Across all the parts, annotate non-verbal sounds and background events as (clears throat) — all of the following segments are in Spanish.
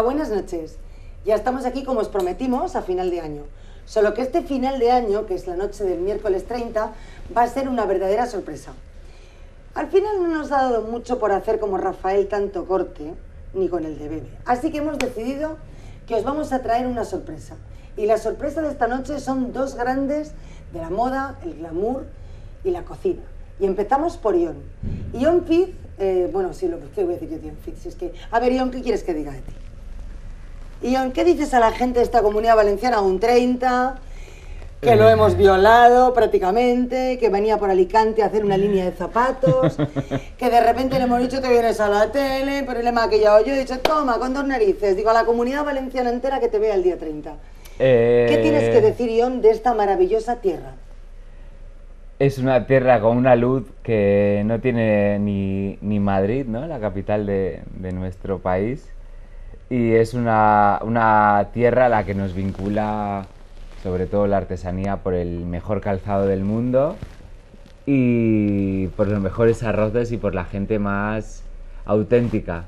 buenas noches. Ya estamos aquí como os prometimos a final de año. Solo que este final de año, que es la noche del miércoles 30, va a ser una verdadera sorpresa. Al final no nos ha dado mucho por hacer como Rafael tanto corte, ni con el de Bebe. Así que hemos decidido que os vamos a traer una sorpresa. Y la sorpresa de esta noche son dos grandes de la moda, el glamour y la cocina. Y empezamos por Ion. Ion Piz, eh, bueno, sí, lo que voy a decir yo de Ion si es que... A ver, Ion, ¿qué quieres que diga de ti? Ion, ¿qué dices a la gente de esta comunidad valenciana? Un 30, que eh. lo hemos violado prácticamente, que venía por Alicante a hacer una línea de zapatos, (laughs) que de repente le hemos dicho que vienes a la tele, pero le he maquillado yo, he dicho toma, con dos narices, digo a la comunidad valenciana entera que te vea el día 30. ¿Qué tienes que eh. decir, Ion, de esta maravillosa tierra? Es una tierra con una luz que no tiene ni, Madrid, ¿no? La capital de, de nuestro país y es una, tierra a la que nos vincula sobre todo la artesanía por el mejor calzado del mundo y por los mejores arroces y por la gente más auténtica.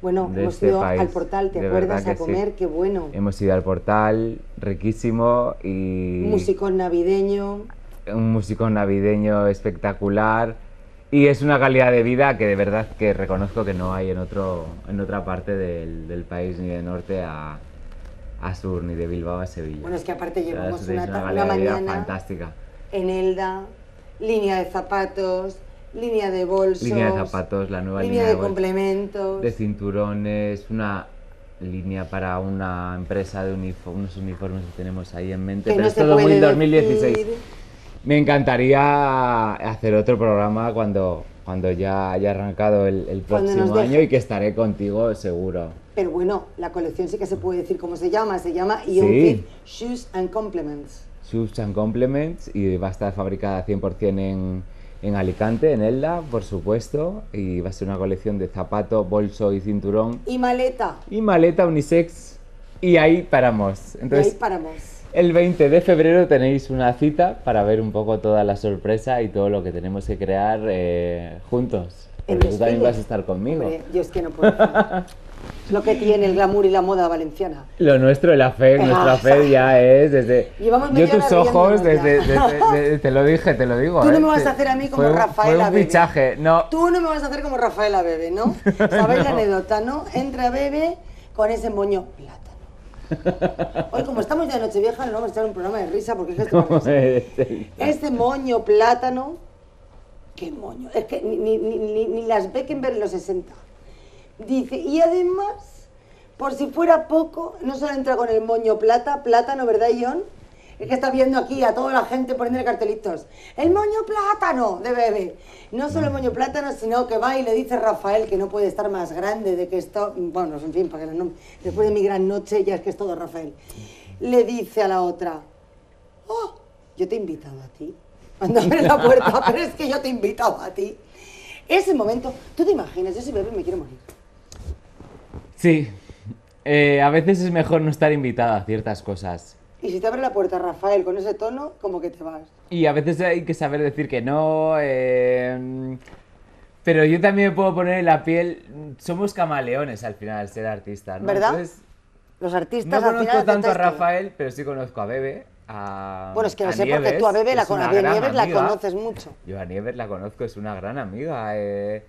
Bueno, hemos este ido al portal, ¿te acuerdas? A comer, qué bueno. Hemos ido al portal, riquísimo y... Músico navideño. Un músico navideño espectacular y es una calidad de vida que de verdad que reconozco que no hay en, otro, en otra parte del, del país, ni de norte a, sur, ni de Bilbao a Sevilla. Bueno, es que aparte llevamos una, una mañana fantástica. en Elda, línea de zapatos, línea de bolsos. Línea de zapatos, la nueva línea, línea de, complementos. De cinturones, una línea para una empresa de unos uniformes que tenemos ahí en mente. Pero es todo muy 2016 me encantaría hacer otro programa cuando, cuando ya haya arrancado el, próximo año y que estaré contigo seguro. Pero bueno, la colección sí que se puede decir cómo se llama. Se llama Young e Shoes and Compliments. Shoes and Compliments y va a estar fabricada 100% en, en Alicante, en Elda, por supuesto. Y va a ser una colección de zapato, bolso y cinturón. Y maleta. Y maleta unisex. Y ahí paramos. Entonces, y ahí paramos. El 20 de febrero tenéis una cita para ver un poco toda la sorpresa y todo lo que tenemos que crear eh, juntos. Porque tú también vas a estar conmigo. yo es que no puedo. lo que tiene el glamour y la moda valenciana. Lo nuestro, la fe, ah, nuestra fe (laughs) ya es desde... yo tus ojos, desde, (laughs) desde, te lo dije, te lo digo. Tú no eh, me vas a hacer a mí como Rafaela Bebe. Fue Fichaje, no. Tú no me vas a hacer como Rafaela Bebe, ¿no? (laughs) Sabéis la anécdota, ¿no? Entra Bebe con ese moño plato Hoy, como estamos ya de Nochevieja, no vamos a echar un programa de risa porque es que este, (laughs) este moño plátano. Qué moño. Es que ni, las Beckenberg en los 60. Dice, y además, por si fuera poco, no solo entra con el moño plata, plátano, ¿verdad, Ion? Es que está viendo aquí a toda la gente poniendo cartelitos. El moño plátano de bebé. No solo el moño plátano, sino que va y le dice Rafael que no puede estar más grande de que esto. Bueno, en fin, para después de mi gran noche ya es que es todo Rafael. Le dice a la otra, oh, yo te he invitado a ti. Cuando abre la puerta, (laughs) pero es que yo te he invitado a ti. Ese momento, tú te imaginas, yo soy bebé y me quiero morir. Sí, eh, a veces es mejor no estar invitado a ciertas cosas y si te abre la puerta Rafael con ese tono, como que te vas. Y a veces hay que saber decir que no. Em, pero yo también me puedo poner en la piel. Somos camaleones al final ser artistas, ¿no? ¿Verdad? los artistas. No conozco tanto a Rafael, pero sí conozco a Bebe. A, bueno, es que no sé, Nieves, porque tú a Bebe la, a Nieves la conoces mucho. Yo a Nieves la conozco, es una gran amiga. Eh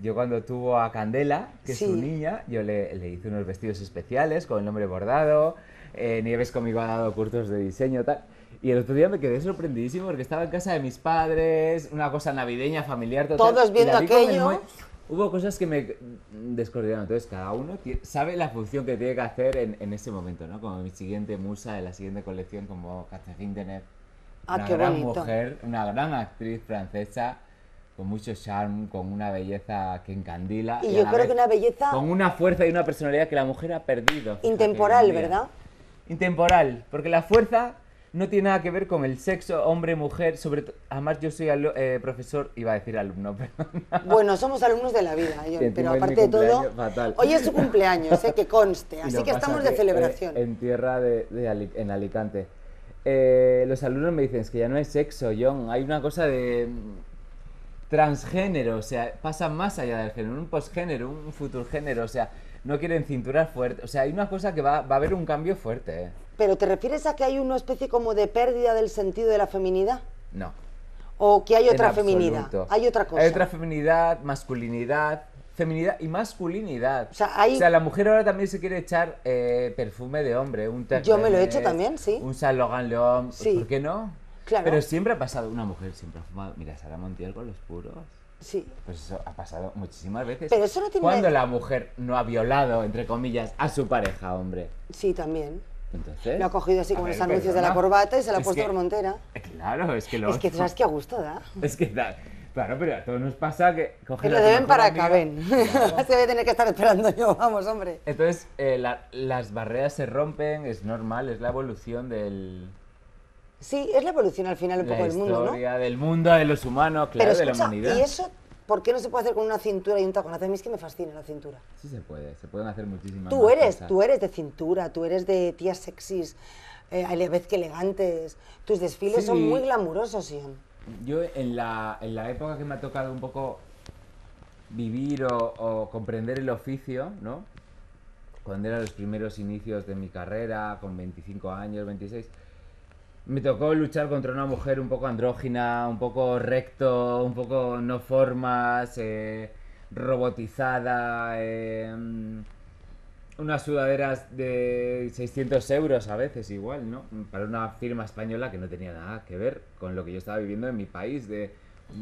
yo cuando tuvo a Candela, que es su niña, yo le, le, hice unos vestidos especiales con el nombre bordado, eh, Nieves conmigo ha dado cursos de diseño, tal. Y el otro día me quedé sorprendidísimo porque estaba en casa de mis padres, una cosa navideña, familiar, total. Todos viendo aquello. Hubo cosas que me descoordinaron. Entonces, cada uno sabe la función que tiene que hacer en, en, ese momento, ¿no? Como mi siguiente musa de la siguiente colección, como Catherine Deneuve. Ah, una gran mujer, una gran actriz francesa con mucho charm, con una belleza que encandila. Y, yo creo que una belleza... Con una fuerza y una personalidad que la mujer ha perdido. Intemporal, ¿verdad? Intemporal, porque la fuerza no tiene nada que ver con el sexo, hombre, mujer, sobre todo... Además, yo soy eh, profesor, iba a decir alumno, (laughs) pero... Bueno, somos alumnos de la vida, pero aparte de todo... Hoy es su cumpleaños, eh, que conste, (laughs) así que estamos de eh, celebración. en tierra de, en Alicante. Eh, los alumnos me dicen, es que ya no es sexo, John, hay una cosa de transgénero, o sea, pasa más allá del género, un postgénero, un futurgénero, o sea, no quieren cinturar fuerte, o sea, hay una cosa que va, va a haber un cambio fuerte. Eh. ¿Pero te refieres a que hay una especie como de pérdida del sentido de la feminidad? No. ¿O que hay otra feminidad? Hay otra cosa. Hay otra feminidad, masculinidad, feminidad y masculinidad. O sea, la mujer ahora también se quiere echar eh, perfume de hombre, un Yo me lo he hecho también, sí. Un salogan León, sí. ¿por qué no? Pero siempre ha pasado, una mujer siempre ha fumado. Mira, Sara Montiel con los puros. Sí. Pues eso ha pasado muchísimas veces. Pero eso no tiene Cuando la mujer no ha violado, entre comillas, a su pareja, hombre. Sí, también. Entonces, lo ha cogido así como los anuncios de la corbata y se la ha puesto por Montera. Eh, claro, es que lo. Es que sabes que a gusto da. Es que da. Claro, pero a todos nos pasa que Que lo deben para acá, ven. (laughs) Claro. se a tener que estar esperando yo, vamos, hombre. Entonces, eh, las barreras se rompen, es normal, es la evolución del, Sí, es la evolución al final un poco del mundo, ¿no? La historia del mundo, de los humanos, claro, de la humanidad. ¿Y eso por qué no se puede hacer con una cintura y un tacón? A mí es que me fascina la cintura. Sí se puede, se pueden hacer muchísimas Tú eres, cosas. tú eres de cintura, tú eres de tías sexys, eh, a la vez que elegantes. Tus desfiles son muy glamurosos, Ian. Yo en la, en la época que me ha tocado un poco vivir o, o comprender el oficio, ¿no? Cuando eran los primeros inicios de mi carrera, con 25 años, 26 me tocó luchar contra una mujer un poco andrógina, un poco recto, un poco no formas, eh, robotizada, eh, unas sudaderas de 600 euros a veces igual, ¿no? Para una firma española que no tenía nada que ver con lo que yo estaba viviendo en mi país, de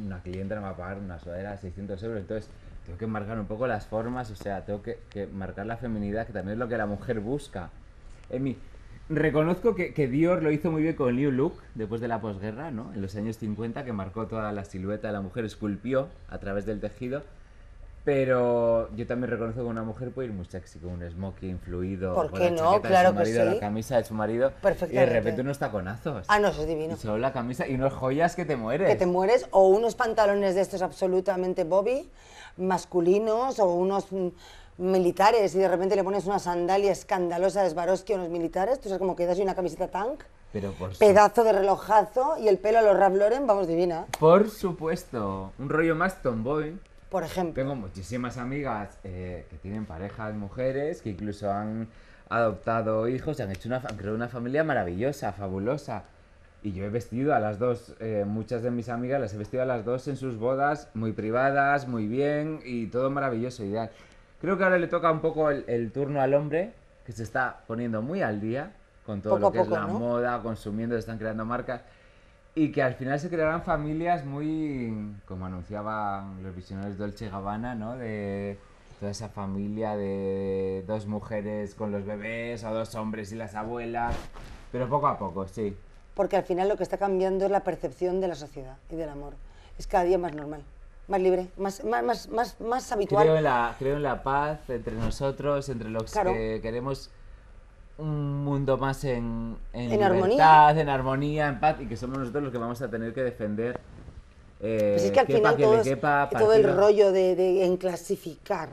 una clienta me va a pagar una sudadera de 600 euros, entonces tengo que marcar un poco las formas, o sea, tengo que, que marcar la feminidad, que también es lo que la mujer busca. En mi, Reconozco que, que, Dior lo hizo muy bien con New Look después de la posguerra, ¿no? En los años 50, que marcó toda la silueta de la mujer, esculpió a través del tejido. Pero yo también reconozco que una mujer puede ir muy sexy con un smoking fluido, ¿Por con la no? marido, la camisa de su marido, y de repente unos taconazos. Ah, no, eso es divino. solo la camisa y unas joyas que te mueres. Que te mueres o unos pantalones de estos absolutamente Bobby masculinos o unos mm, militares y de repente le pones una sandalia escandalosa de Swarovski a unos militares, tú sabes como quedas y una camiseta tank. Pedazo de relojazo y el pelo a los Ralph Lauren, vamos divina. Por supuesto, un rollo más tomboy. Por ejemplo. Tengo muchísimas amigas eh, que tienen parejas mujeres, que incluso han adoptado hijos, han hecho una, han creado una familia maravillosa, fabulosa. Y yo he vestido a las dos, eh, muchas de mis amigas las he vestido a las dos en sus bodas, muy privadas, muy bien y todo maravilloso, ideal. Creo que ahora le toca un poco el, turno al hombre, que se está poniendo muy al día con todo lo que es la moda, consumiendo, están creando marcas. Y que al final se crearán familias muy, como anunciaban los visionarios Dolce Gabbana, ¿no? De toda esa familia de dos mujeres con los bebés, o dos hombres y las abuelas. Pero poco a poco, sí. Porque al final lo que está cambiando es la percepción de la sociedad y del amor. Es cada día más normal más libre, más, más, más, más, habitual. Creo en, la, creo en la paz entre nosotros, entre los que queremos un mundo más en, en, libertad, armonía. en armonía, en paz, y que somos nosotros los que vamos a tener que defender. Eh, pues que que todo el rollo de, de en clasificar,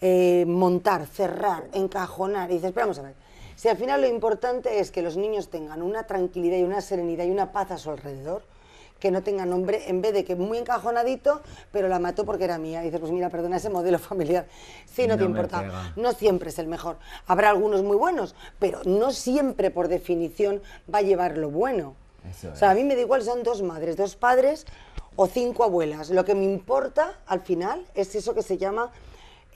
eh, montar, cerrar, encajonar, y dices, vamos a ver, si al final lo importante es que los niños tengan una tranquilidad y una serenidad y una paz a su alrededor, que no tenga nombre, en vez de que muy encajonadito, pero la mató porque era mía. Y dices, pues mira, perdona, ese modelo (laughs) familiar, sí, no, te importa. No siempre es el mejor. Habrá algunos muy buenos, pero no siempre, por definición, va a llevar lo bueno. o sea, a mí me da igual, son dos madres, dos padres o cinco abuelas. Lo que me importa al final es eso que se llama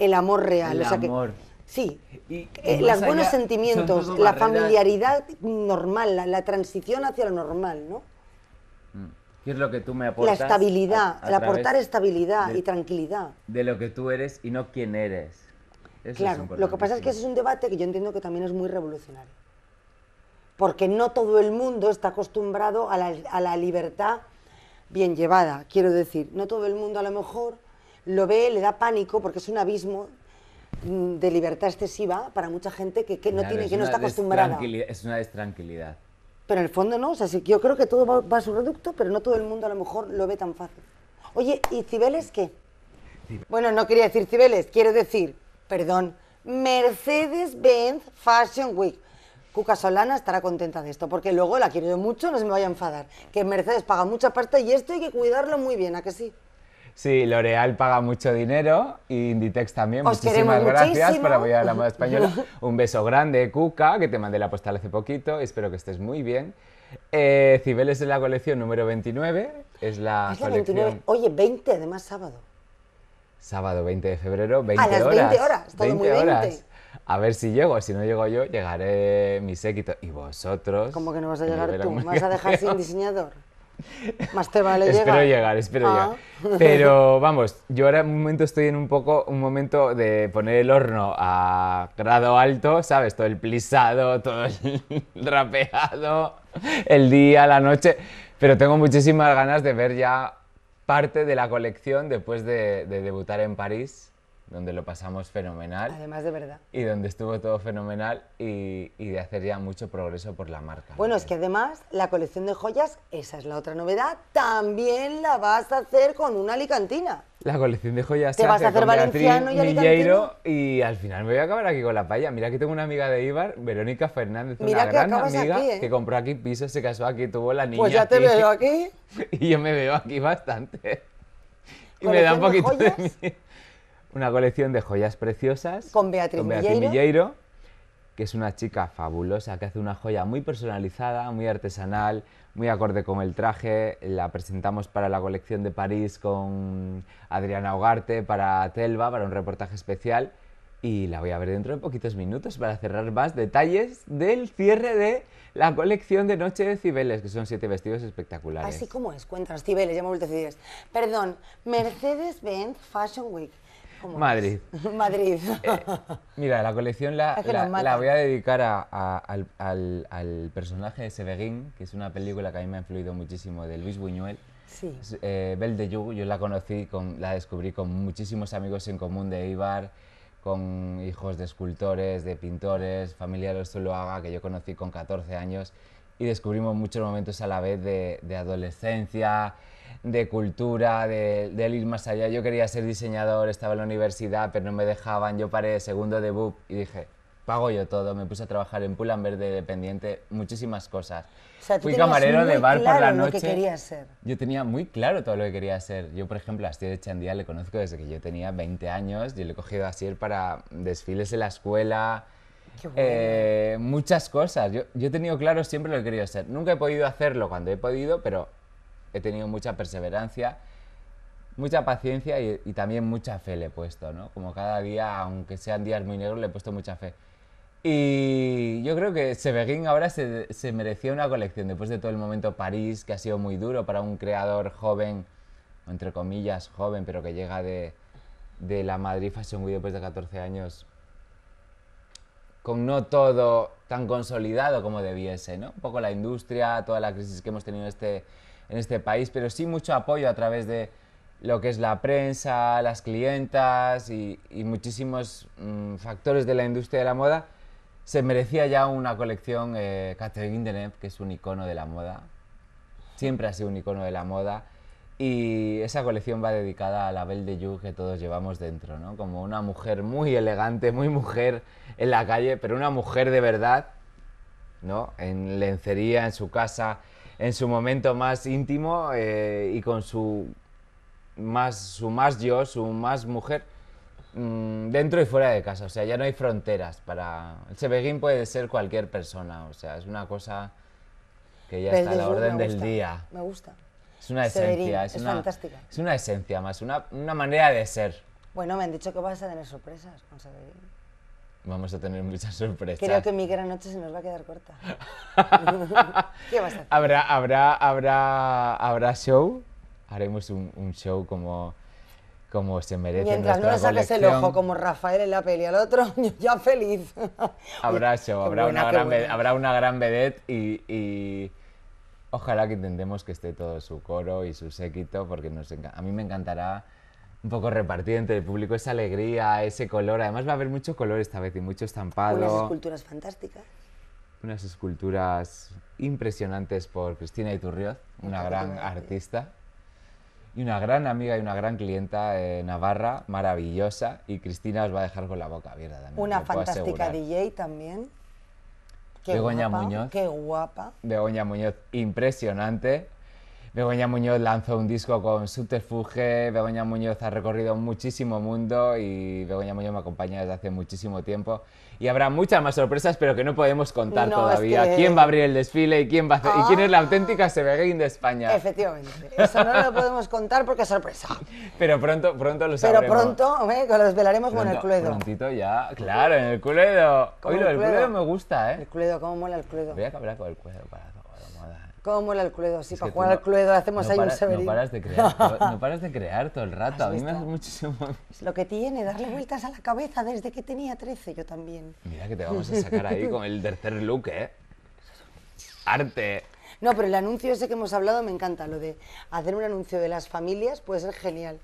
el amor real. El amor. sí, los eh, buenos sentimientos, la familiaridad normal, la, la transición hacia lo normal, ¿no? ¿Qué es lo que tú me aportas? La estabilidad, el aportar estabilidad y tranquilidad. De lo que tú eres y no quién eres. claro, lo que pasa es que ese es un debate que yo entiendo que también es muy revolucionario. Porque no todo el mundo está acostumbrado a la, libertad bien llevada, quiero decir. No todo el mundo a lo mejor lo ve, le da pánico porque es un abismo mm, de libertad excesiva para mucha gente que, no tiene, que no está acostumbrada. Es una destranquilidad. Pero en el fondo no, o sea, yo creo que todo va, a su reducto, pero no todo el mundo a lo mejor lo ve tan fácil. Oye, ¿y Cibeles qué? Bueno, no quería decir Cibeles, quiero decir, perdón, Mercedes-Benz Fashion Week. Cuca Solana estará contenta de esto, porque luego la quiero yo mucho, no se me vaya a enfadar. Que Mercedes paga mucha parte y esto hay que cuidarlo muy bien, ¿a que sí? Sí, L'Oreal paga mucho dinero y Inditex también. Muchísimas gracias por apoyar a la moda española. (laughs) Un beso grande, Cuca, que te mandé la postal hace poquito. Espero que estés muy bien. Eh, Cibeles es la colección número 29. Es la, es Oye, 20, además sábado. Sábado 20 de febrero, 20 horas. A 20 horas, muy 20. A ver si llego, si no llego yo, llegaré mi séquito. Y vosotros... ¿Cómo que no vas a llegar tú? vas a dejar sin (laughs) diseñador? Más te vale llegar. Espero llegar, espero ah. llegar. (laughs) Pero vamos, yo ahora en un momento estoy en un poco un momento de poner el horno a grado alto, ¿sabes? Todo el plisado, todo el (laughs) rapeado, el día, la noche. Pero tengo muchísimas ganas de ver ya parte de la colección después de debutar en París donde lo pasamos fenomenal. Además de verdad. Y donde estuvo todo fenomenal y, de hacer ya mucho progreso por la marca. Bueno, es que además la colección de joyas, esa es la otra novedad, también la vas a hacer con una alicantina. La colección de joyas. Te vas a hacer valenciano y y al final me voy a acabar aquí con la palla. Mira, que tengo una amiga de Ibar, Verónica Fernández, una gran amiga ¿eh? que compró aquí piso, se casó aquí, tuvo la pues niña. Pues ya te veo aquí. (laughs) Y yo me veo aquí bastante. Y me da un poquito de, de miedo una colección de joyas preciosas. Con Beatriz, Milleiro. que es una chica fabulosa, que hace una joya muy personalizada, muy artesanal, muy acorde con el traje. La presentamos para la colección de París con Adriana Hogarte, para Telva, para un reportaje especial. Y la voy a ver dentro de poquitos minutos para cerrar más detalles del cierre de la colección de Noche de Cibeles, que son siete vestidos espectaculares. Así como es, cuéntanos, Cibeles, ya me Cibeles. Perdón, Mercedes-Benz Fashion Week. Madrid. (laughs) Madrid. Eh, mira, la colección la, voy a dedicar al, personaje de Sebeguín, que es una película que a mí me ha influido muchísimo, de Luis Buñuel. Sí. Eh, Belle de Yu, yo la conocí, la descubrí con muchísimos amigos en común de Ibar, con hijos de escultores, de pintores, familiares de los Zuluaga, que yo conocí con 14 años, y descubrimos muchos momentos a la vez de adolescencia, de cultura, de, del ir más allá. Yo quería ser diseñador, estaba en la universidad, pero no me dejaban. Yo paré segundo de BUP y dije, pago yo todo. Me puse a trabajar en Pulan Verde dependiente, muchísimas cosas. Fui camarero de bar por la noche. Lo ser. Yo tenía muy claro todo lo que quería ser. Yo, por ejemplo, a de Chandía le conozco desde que yo tenía 20 años. Yo le he cogido a Asier para desfiles en la escuela. Eh, muchas cosas. Yo, yo he tenido claro siempre lo que quería ser. Nunca he podido hacerlo cuando he podido, pero he tenido mucha perseverancia, mucha paciencia y, también mucha fe le he puesto, ¿no? Como cada día, aunque sean días muy negros, le he puesto mucha fe. Y yo creo que Seveguin ahora se, merecía una colección, después de todo el momento París, que ha sido muy duro para un creador joven, entre comillas joven, pero que llega de, de la Madrid Fashion Week después de 14 años, con no todo tan consolidado como debiese, ¿no? Un poco la industria, toda la crisis que hemos tenido este, en este país, pero sí mucho apoyo a través de lo que es la prensa, las clientas y, muchísimos mm, factores de la industria de la moda, se merecía ya una colección eh, Catherine Deneuve, que es un icono de la moda. Siempre ha sido un icono de la moda. Y esa colección va dedicada a la Belle de Joux que todos llevamos dentro, ¿no? Como una mujer muy elegante, muy mujer en la calle, pero una mujer de verdad, ¿no? En lencería, en su casa, en su momento más íntimo eh, y con su más, su más yo, su más mujer, mm, dentro y fuera de casa. O sea, ya no hay fronteras para... El Sebeguín puede ser cualquier persona, o sea, es una cosa que ya está a la orden del día. Me gusta. Es una esencia, es, una, fantástica. Es una esencia más, una, una manera de ser. Bueno, me han dicho que vas a tener sorpresas con Sebeguín. Vamos a tener muchas sorpresas. Creo que mi gran noche se nos va a quedar corta. (laughs) ¿Qué vas a hacer? Habrá, habrá, habrá, habrá show. Haremos un, show como, como se merece. Mientras no le saques el ojo como Rafael en la peli al otro, (laughs) ya feliz. Habrá show, habrá, una gran vedette, habrá una gran y, ojalá que intentemos que esté todo su coro y su séquito, porque a mí me encantará un poco repartiente, entre el público esa alegría, ese color. Además va a haber mucho color esta vez y mucho estampado. Unas esculturas fantásticas. Unas esculturas impresionantes por Cristina Iturrioz, una gran artista y una gran amiga y una gran clienta de navarra, maravillosa. Y Cristina os va a dejar con la boca abierta también. Una fantástica DJ también. Qué Begoña Muñoz. Qué guapa. Begoña Muñoz, impresionante. Begoña Muñoz lanzó un disco con Subterfuge, Begoña Muñoz ha recorrido muchísimo mundo y Begoña Muñoz me acompaña desde hace muchísimo tiempo. Y habrá muchas más sorpresas, pero que no podemos contar todavía. ¿Quién va a abrir el desfile y quién va y quién es la ah. auténtica Sebegain de España? Efectivamente, eso no lo podemos contar porque es sorpresa. (laughs) Pero pronto, pronto lo sabremos. Pero pronto, los lo desvelaremos con el Cluedo. Prontito ya, claro, en el culedo. Oye, el, culedo me gusta, ¿eh? El culedo, cómo mola el culedo. Voy a cambiar con el culedo para Cómo el cluedo, sí, para jugar al Cluedo hacemos ahí un No paras, de crear, (laughs) no paras de crear todo el rato, a mí me hace muchísimo... (laughs) lo que tiene, darle vueltas a la cabeza desde que tenía 13, yo también. Mira que te vamos a sacar ahí con el tercer look, ¿eh? Arte. No, pero el anuncio ese que hemos hablado me encanta, lo de hacer un anuncio de las familias puede ser genial.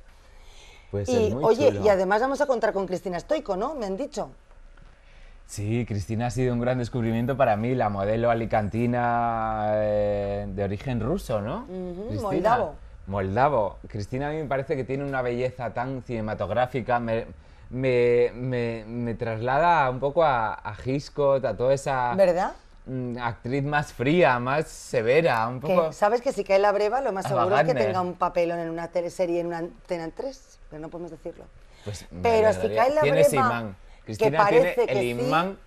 Puede ser y, oye, y además vamos a contar con Cristina Stoico, ¿no? Me han dicho. Sí, Cristina ha sido un gran descubrimiento para mí, la modelo alicantina eh, de origen ruso, ¿no? moldavo. Moldavo. Cristina a mí me parece que tiene una belleza tan cinematográfica, me, traslada un poco a, a a toda esa... ¿Verdad? Mm, actriz más fría, más severa, un poco... Sabes que si cae la breva, lo más seguro es que tenga un papel en una teleserie, en una Antena 3, pero no podemos decirlo. Pues pero si cae la breva... Cristina tiene el imán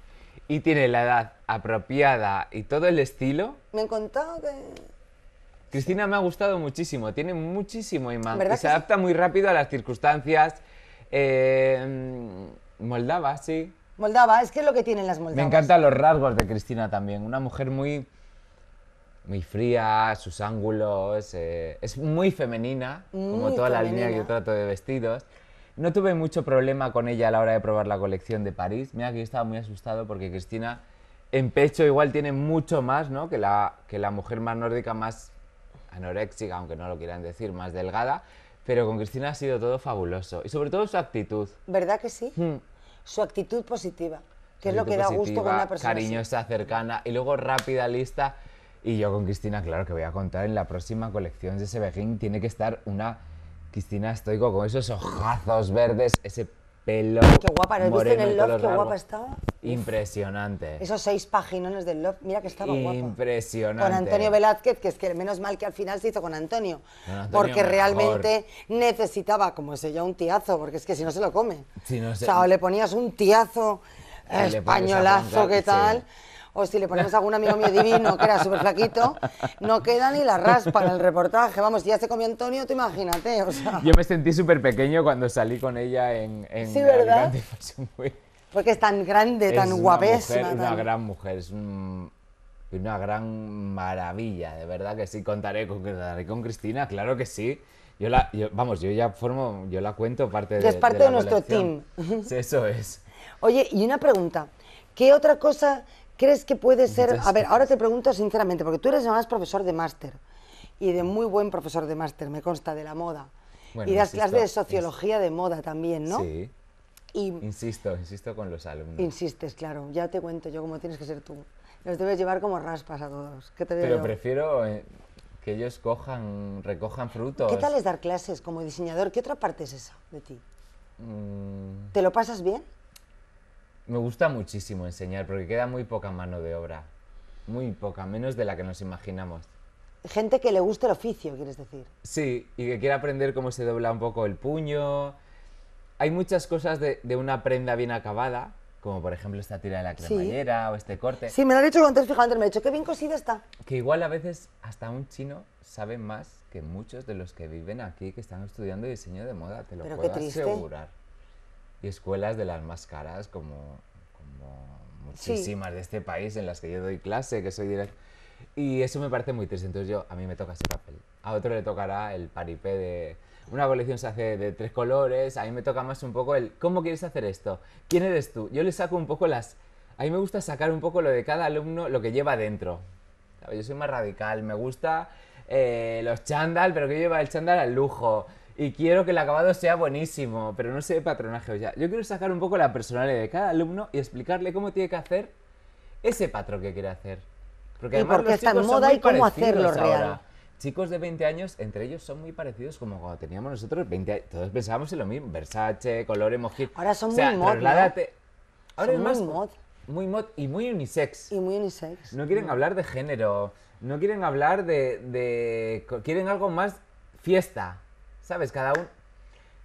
y tiene la edad apropiada y todo el estilo. Me han contado que... Cristina me ha gustado muchísimo, tiene muchísimo imán se adapta muy rápido a las circunstancias. Eh, Moldava, sí. Moldava, es que es lo que tienen las moldavas. Me encantan los rasgos de Cristina también, una mujer muy muy fría, sus ángulos, eh, es muy femenina, como toda la línea que yo trato de vestidos. No tuve mucho problema con ella a la hora de probar la colección de París. Mira que yo estaba muy asustado porque Cristina en pecho igual tiene mucho más, ¿no? Que la, que la mujer más nórdica, más anoréxica, aunque no lo quieran decir, más delgada. Pero con Cristina ha sido todo fabuloso. Y sobre todo su actitud. ¿Verdad que sí? Hmm. Su actitud positiva, que es lo que da gusto con una persona. Cariñosa, cercana y luego rápida, lista. Y yo con Cristina, claro que voy a contar en la próxima colección de ese tiene que estar una Cristina estoy con esos ojazos verdes, ese pelo. Qué guapa, ¿no viste en el Love? Qué guapa estaba. Impresionante. Esos seis paginones del Love, mira que estaba guapa. Impresionante. Con Antonio Velázquez, que es que menos mal que al final se hizo con Antonio. Con porque realmente necesitaba, como se ya, un tiazo, porque es que si no se lo come. Si no se... O sea, o le ponías un tiazo españolazo, ¿qué tal? Sí o si le ponemos a algún amigo mío divino, que era súper flaquito, no queda ni la raspa en el reportaje. Vamos, ya se comió Antonio, tú imagínate. Yo me sentí súper pequeño cuando salí con ella en, sí, ¿verdad? Porque es tan grande, tan guapísima. Es una gran mujer, es una gran maravilla, de verdad que sí. Contaré con, Cristina, claro que sí. Yo la, vamos, yo ya formo, yo la cuento parte de. Es parte de, nuestro team. Sí, eso es. Oye, y una pregunta. ¿Qué otra cosa ¿Crees que puede ser? A ver, ahora te pregunto sinceramente, porque tú eres además profesor de máster y de muy buen profesor de máster, me consta, de la moda. y das clases de sociología de moda también, ¿no? Sí. insisto, insisto con los alumnos. Insistes, claro. Ya te cuento yo como tienes que ser tú. Los debes llevar como raspas a todos. Pero prefiero eh, que ellos cojan, recojan frutos. ¿Qué tal es dar clases como diseñador? ¿Qué otra parte es esa de ti? Mm. ¿Te lo pasas bien? me gusta muchísimo enseñar porque queda muy poca mano de obra. Muy poca, menos de la que nos imaginamos. Gente que le gusta el oficio, quieres decir. Sí, y que quiera aprender cómo se dobla un poco el puño. Hay muchas cosas de, una prenda bien acabada, como por ejemplo esta tira de la cremallera o este corte. Sí, me lo han dicho antes, fíjate, me han dicho, qué bien cosida está. Que igual a veces hasta un chino sabe más que muchos de los que viven aquí que están estudiando diseño de moda, te lo puedo asegurar y escuelas de las más caras, como, muchísimas de este país en las que yo doy clase, que soy directo. Y eso me parece muy triste. Entonces yo, a mí me toca ese papel. A otro le tocará el paripé de... Una colección se hace de tres colores. A mí me toca más un poco el... ¿Cómo quieres hacer esto? ¿Quién eres tú? Yo le saco un poco las... A mí me gusta sacar un poco lo de cada alumno, lo que lleva dentro. Yo soy más radical. Me gusta eh, los chándal, pero que lleva el chándal al lujo y quiero que el acabado sea buenísimo, pero no sé de o ya. Yo quiero sacar un poco la personalidad de cada alumno y explicarle cómo tiene que hacer ese patrón que quiere hacer. Porque y porque está en moda y cómo hacerlo real. Chicos de 20 años, entre ellos son muy parecidos como cuando teníamos nosotros 20 Todos pensábamos en lo mismo, Versace, color mojito. Ahora son muy mod. Ahora son es más mod. Muy mod y muy unisex. Y muy unisex. No quieren mm. hablar de género, no quieren hablar de, de... Quieren algo más fiesta. ¿sabes? Cada uno...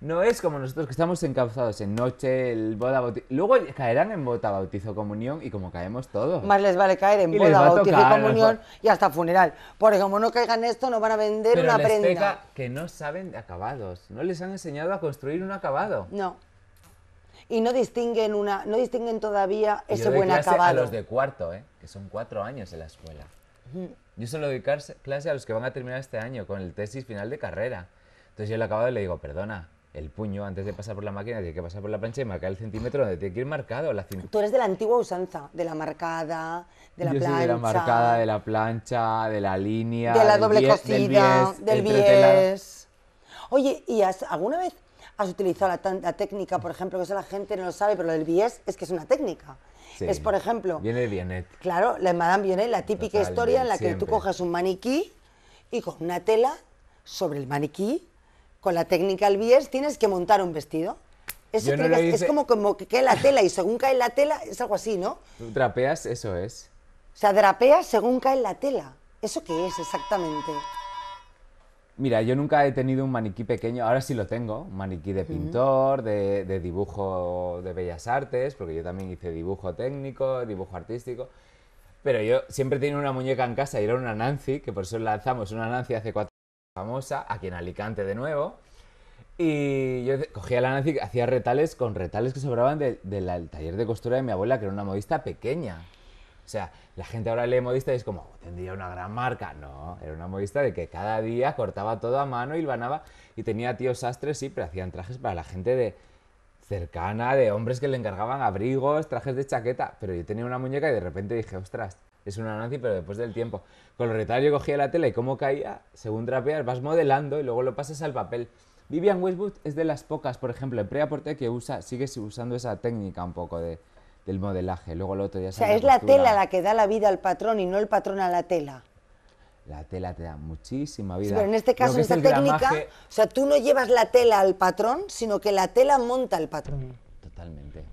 No es como nosotros que estamos encauzados en noche, el boda, bautizo. Luego caerán en boda, bautizo, comunión y como caemos todos. Más les vale caer en boda, bautizo, comunión y hasta funeral. Porque como no caigan esto, no van a vender una les prenda. que no saben de acabados. No les han enseñado a construir un acabado. No. Y no distinguen una, no distinguen todavía ese Yo doy buen clase A los de cuarto, ¿eh? que son cuatro años en la escuela. Yo solo doy clase a los que van a terminar este año con el tesis final de carrera. Entonces yo le acabo y le digo, perdona, el puño antes de pasar por la máquina tiene que pasar por la plancha y marcar el centímetro donde tiene que ir marcado. La Tú eres de la antigua usanza, de la marcada, de la Yo plancha. Soy de la marcada, de la plancha, de la línea. De la doble bies, del bies. Oye, ¿y has, alguna vez has utilizado la, técnica, por ejemplo, que eso la gente no lo sabe, pero lo del bies es que es una técnica? es, por ejemplo. Viene de Bienet. Claro, la Madame Bienet, la típica historia en la que tú coges un maniquí y con una tela sobre el maniquí con la técnica al bies tienes que montar un vestido. es como, que cae la tela y según cae la tela es algo así, ¿no? Tú drapeas, eso es. O sea, drapeas según cae la tela. ¿Eso qué es exactamente? Mira, yo nunca he tenido un maniquí pequeño, ahora sí lo tengo, maniquí de pintor, de, dibujo de bellas artes, porque yo también hice dibujo técnico, dibujo artístico, pero yo siempre tenía una muñeca en casa y era una Nancy, que por eso lanzamos una Nancy hace cuatro a aquí en Alicante de nuevo. Y yo cogía la Nancy, hacía retales con retales que sobraban del taller de costura de mi abuela, que era una modista pequeña. O sea, la gente ahora lee modista y es como, oh, tendría una gran marca. No, era una modista de que cada día cortaba todo a mano, y hilvanaba y tenía tíos sastres, sí, pero hacían trajes para la gente de cercana, de hombres que le encargaban abrigos, trajes de chaqueta. Pero yo tenía una muñeca y de repente dije, ostras, es un Nancy, pero después del tiempo. Con el retratos cogía la tela y cómo caía, según trapeas, vas modelando y luego lo pasas al papel. Vivian Westwood es de las pocas, por ejemplo, en Preaporte que usa, sigue usando esa técnica un poco de, del modelaje. Luego el otro día O sea, es la, tela la que da la vida al patrón y no el patrón a la tela. La tela te da muchísima vida. pero en este caso, en esta técnica, o sea, tú no llevas la tela al patrón, sino que la tela monta al patrón. Totalmente.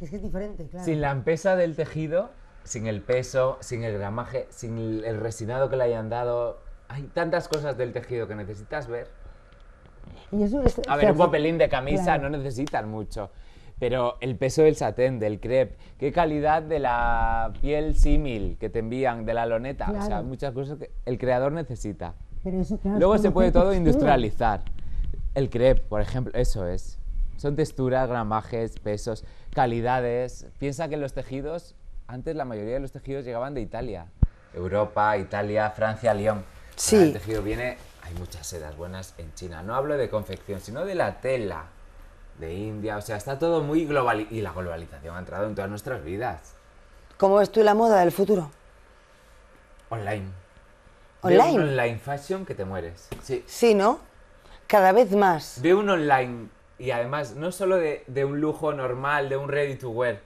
Es que es diferente, claro. Sin la empresa del tejido, sin el peso, sin el gramaje, sin el, resinado que le hayan dado. Hay tantas cosas del tejido que necesitas ver. Y a ver, un papelín de camisa no necesitan mucho. Pero el peso del satén, del crepe, qué calidad de la piel símil que te envían, de la loneta. O sea, muchas cosas que el creador necesita. Luego se puede todo industrializar. El crepe, por ejemplo, eso es. Son texturas, gramajes, pesos, calidades. Piensa que los tejidos antes la mayoría de los tejidos llegaban de Italia. Europa, Italia, Francia, Lyon. Sí. el tejido viene, hay muchas sedas buenas en China. No hablo de confección, sino de la tela de India. O sea, está todo muy global y la globalización ha entrado en todas nuestras vidas. ¿Cómo ves tú la moda del futuro? Online. Online. un online fashion que te mueres. Sí. Sí, ¿no? Cada vez más. de un online y además no solo de, de un lujo normal, de un ready to wear,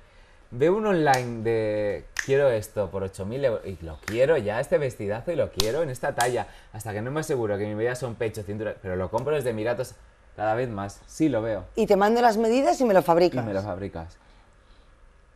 Veo un online de quiero esto por 8.000 euros y lo quiero ya, este vestidazo y lo quiero en esta talla, hasta que no me aseguro que mi medida son pecho, cintura, pero lo compro desde Miratos cada vez más, sí lo veo. Y te mando las medidas y me lo fabricas. Y me lo fabricas.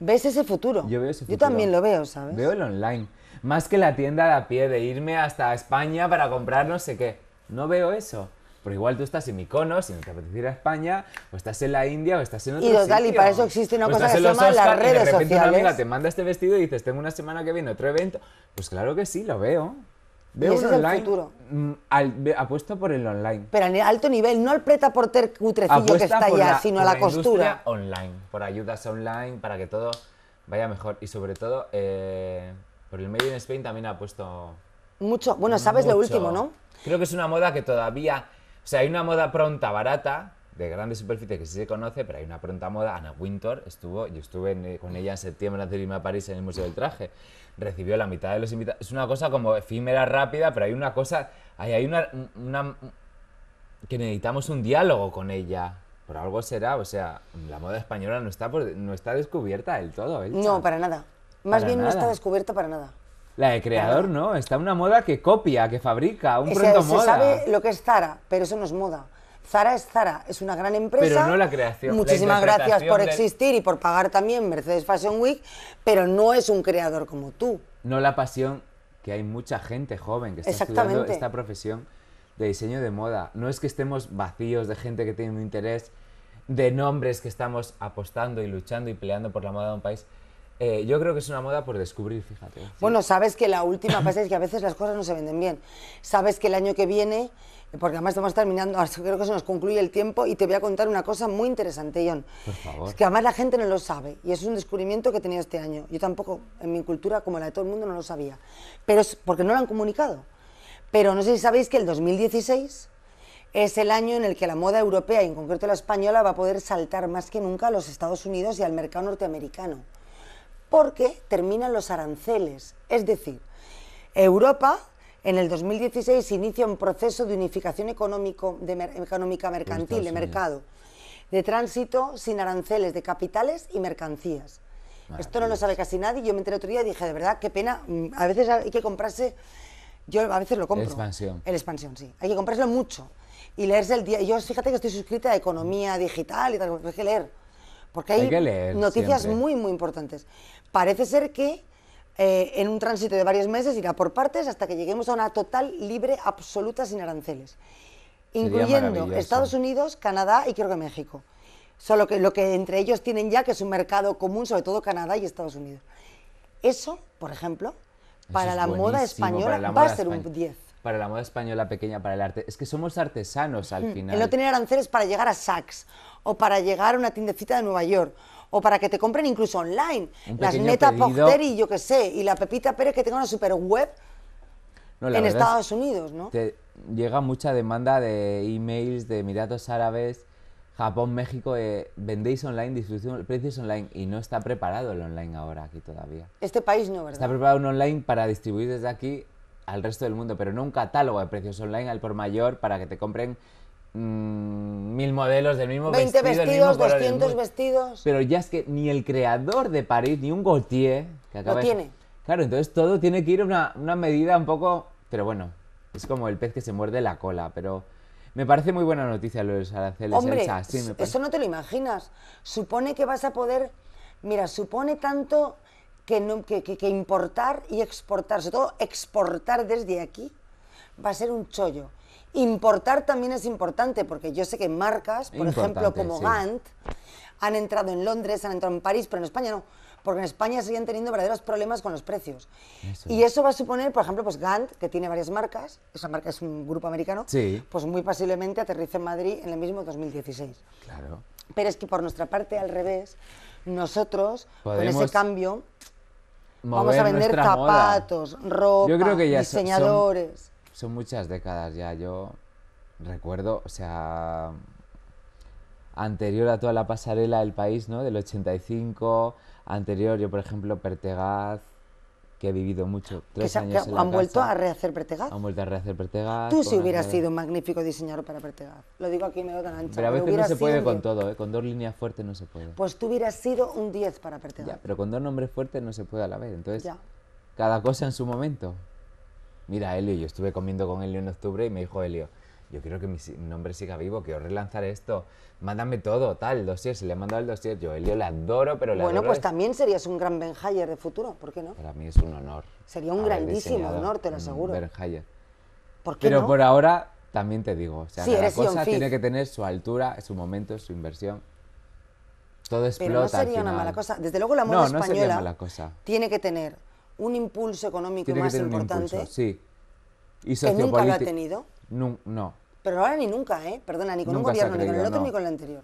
¿Ves ese futuro? Yo veo ese futuro. Yo también lo veo, ¿sabes? Veo el online. Más que la tienda de a pie, de irme hasta España para comprar no sé qué. No veo eso. Pero igual tú estás en Mykonos, si no te apetece ir a España, o estás en la India, o estás en otro Y sitio. y para eso existe una cosa que se llama las redes sociales. Y de repente te manda este vestido y dices, tengo una semana que viene otro evento. Pues claro que sí, lo veo. Veo un es el futuro. Mm, apuesto por el online. Pero a alto nivel, no al preta porter cutrecillo que está allá, sino a la, la costura. online, por ayudas online, para que todo vaya mejor. Y sobre todo, eh, por el Made in Spain también ha puesto. Mucho. Bueno, sabes lo último, ¿no? Creo que es una moda que todavía o sea, hay una moda pronta, barata, de grandes superficies que sí se conoce, pero hay una pronta moda. Ana Wintour estuvo, yo estuve con ella en septiembre antes de irme a París en el Museo del Traje. Recibió la mitad de los invitados. Es una cosa como efímera, rápida, pero hay una cosa. Hay, una, que necesitamos un diálogo con ella. Por algo será, o sea, la moda española no está, no está descubierta del todo. No, para nada. Más bien no está descubierta para nada. La de creador no, está una moda que copia, que fabrica, un pronto moda. Se sabe lo que es Zara, pero eso no es moda. Zara es Zara, es una gran empresa. Pero no la creación. Muchísimas gracias por existir y por pagar también Mercedes Fashion Week, pero no es un creador como tú. No la pasión que hay mucha gente joven que está estudiando esta profesión de diseño de moda. No es que estemos vacíos de gente que tiene un interés, de nombres que estamos apostando y luchando y peleando por la moda de un país, eh, yo creo que es una moda por descubrir, fíjate. Bueno, sabes que la última fase es que a veces las cosas no se venden bien. Sabes que el año que viene, porque además estamos terminando, creo que se nos concluye el tiempo y te voy a contar una cosa muy interesante, John. Por favor. Es que además la gente no lo sabe y es un descubrimiento que he tenido este año. Yo tampoco, en mi cultura, como la de todo el mundo, no lo sabía. Pero porque no lo han comunicado. Pero no sé si sabéis que el 2016 es el año en el que la moda europea y en concreto la española va a poder saltar más que nunca a los Estados Unidos y al mercado norteamericano porque terminan los aranceles. Es decir, Europa en el 2016 inicia un proceso de unificación económico, de económica mercantil, de mercado, de tránsito sin aranceles de capitales y mercancías. Ah, Esto no lo sabe casi nadie. Yo me enteré otro día y dije, de verdad, qué pena. Mm, a veces hay que comprarse. Yo a veces lo compro. El expansión. El expansión, sí. Hay que comprarlo mucho. Y leerse el día. Yo fíjate que estoy suscrita a economía digital y tal. Hay que leer. Porque hay, noticias muy, muy importantes. Parece ser que eh, en un tránsito de varios meses irá por partes hasta que lleguemos a una total libre absoluta sin aranceles, incluyendo Estados Unidos, Canadá y creo que México. Solo que lo que entre ellos tienen ya que es un mercado común, sobre todo Canadá y Estados Unidos. Eso, por ejemplo, para, la, moda española, va a ser un 10 para la moda española pequeña, para el arte. Es que somos artesanos al final. Hmm, el no tener aranceles para llegar a Saks o para llegar a una tiendecita de Nueva York o para que te compren incluso online. Las netas y yo qué sé, y la Pepita Pérez que tenga una super web en Estados Unidos, ¿no? llega mucha demanda de emails de Emiratos Árabes, Japón, México, eh, vendéis online, distribución, precios online, y no está preparado el online ahora aquí todavía. Este país no, ¿verdad? Está preparado un online para distribuir desde aquí al resto del mundo, pero no un catálogo de precios online al por mayor para que te compren Mm, mil modelos del mismo 20 vestidos, 200 vestidos. Pero ya es que ni el creador de París, ni un Gautier, que Lo tiene. Claro, entonces todo tiene que ir una, una medida un poco. Pero bueno, es como el pez que se muerde la cola, pero. Me parece muy buena noticia los aranceles, ¿eh? Hombre, eso no te lo imaginas. Supone que vas a poder, mira, supone tanto que, no, que, que, que, importar y exportar, sobre todo exportar desde aquí, va a ser un chollo. Importar también es importante, porque yo sé que marcas, por ejemplo, como Gant, han entrado en Londres, han entrado en París, pero en España no. Porque en España siguen teniendo verdaderos problemas con los precios. Y eso va a suponer, por ejemplo, pues Gant, que tiene varias marcas, esa marca es un grupo americano, pues muy posiblemente aterrice en Madrid en el mismo 2016. Claro. Pero es que por nuestra parte, al revés, nosotros, con ese cambio, vamos a vender zapatos, ropa, diseñadores son muchas décadas ya. Yo recuerdo, o sea, anterior a toda la pasarela del país, ¿no? Del 85, anterior yo, por ejemplo, Pertegaz, que he vivido mucho, que han vuelto a rehacer Pertegaz. Han vuelto a rehacer Pertegaz. Tú sí hubieras sido un magnífico diseñador para Pertegaz. Lo digo aquí medio tan ancho. Pero a veces no se puede con todo, ¿eh? con dos líneas fuertes no se puede. Pues tú hubieras sido un 10 para Pertegaz. pero con dos nombres fuertes no se puede a la vez, entonces cada cosa en su momento mira Elio, yo estuve comiendo con Elio en octubre y me dijo Elio, yo quiero que mi nombre siga vivo, quiero relanzar esto, mándame todo, tal, dossier, se le ha mandado el dossier, yo Elio le adoro, pero la Bueno, pues también serías un gran Ben Hyer de futuro, ¿por qué no? Para mí es un honor. Sería un grandísimo honor, te lo aseguro. Ben ¿Por qué pero por ahora también te digo, o sea, la cosa tiene que tener su altura, su momento, su inversión. Todo explota Pero no sería una mala cosa. Desde luego la moda no española mala cosa. tiene que tener un impulso económico más importante. sí. Y que nunca lo ha tenido. No, no. Pero ahora ni nunca, ¿eh? Perdona, ni con un gobierno, ni con el otro, ni con el anterior.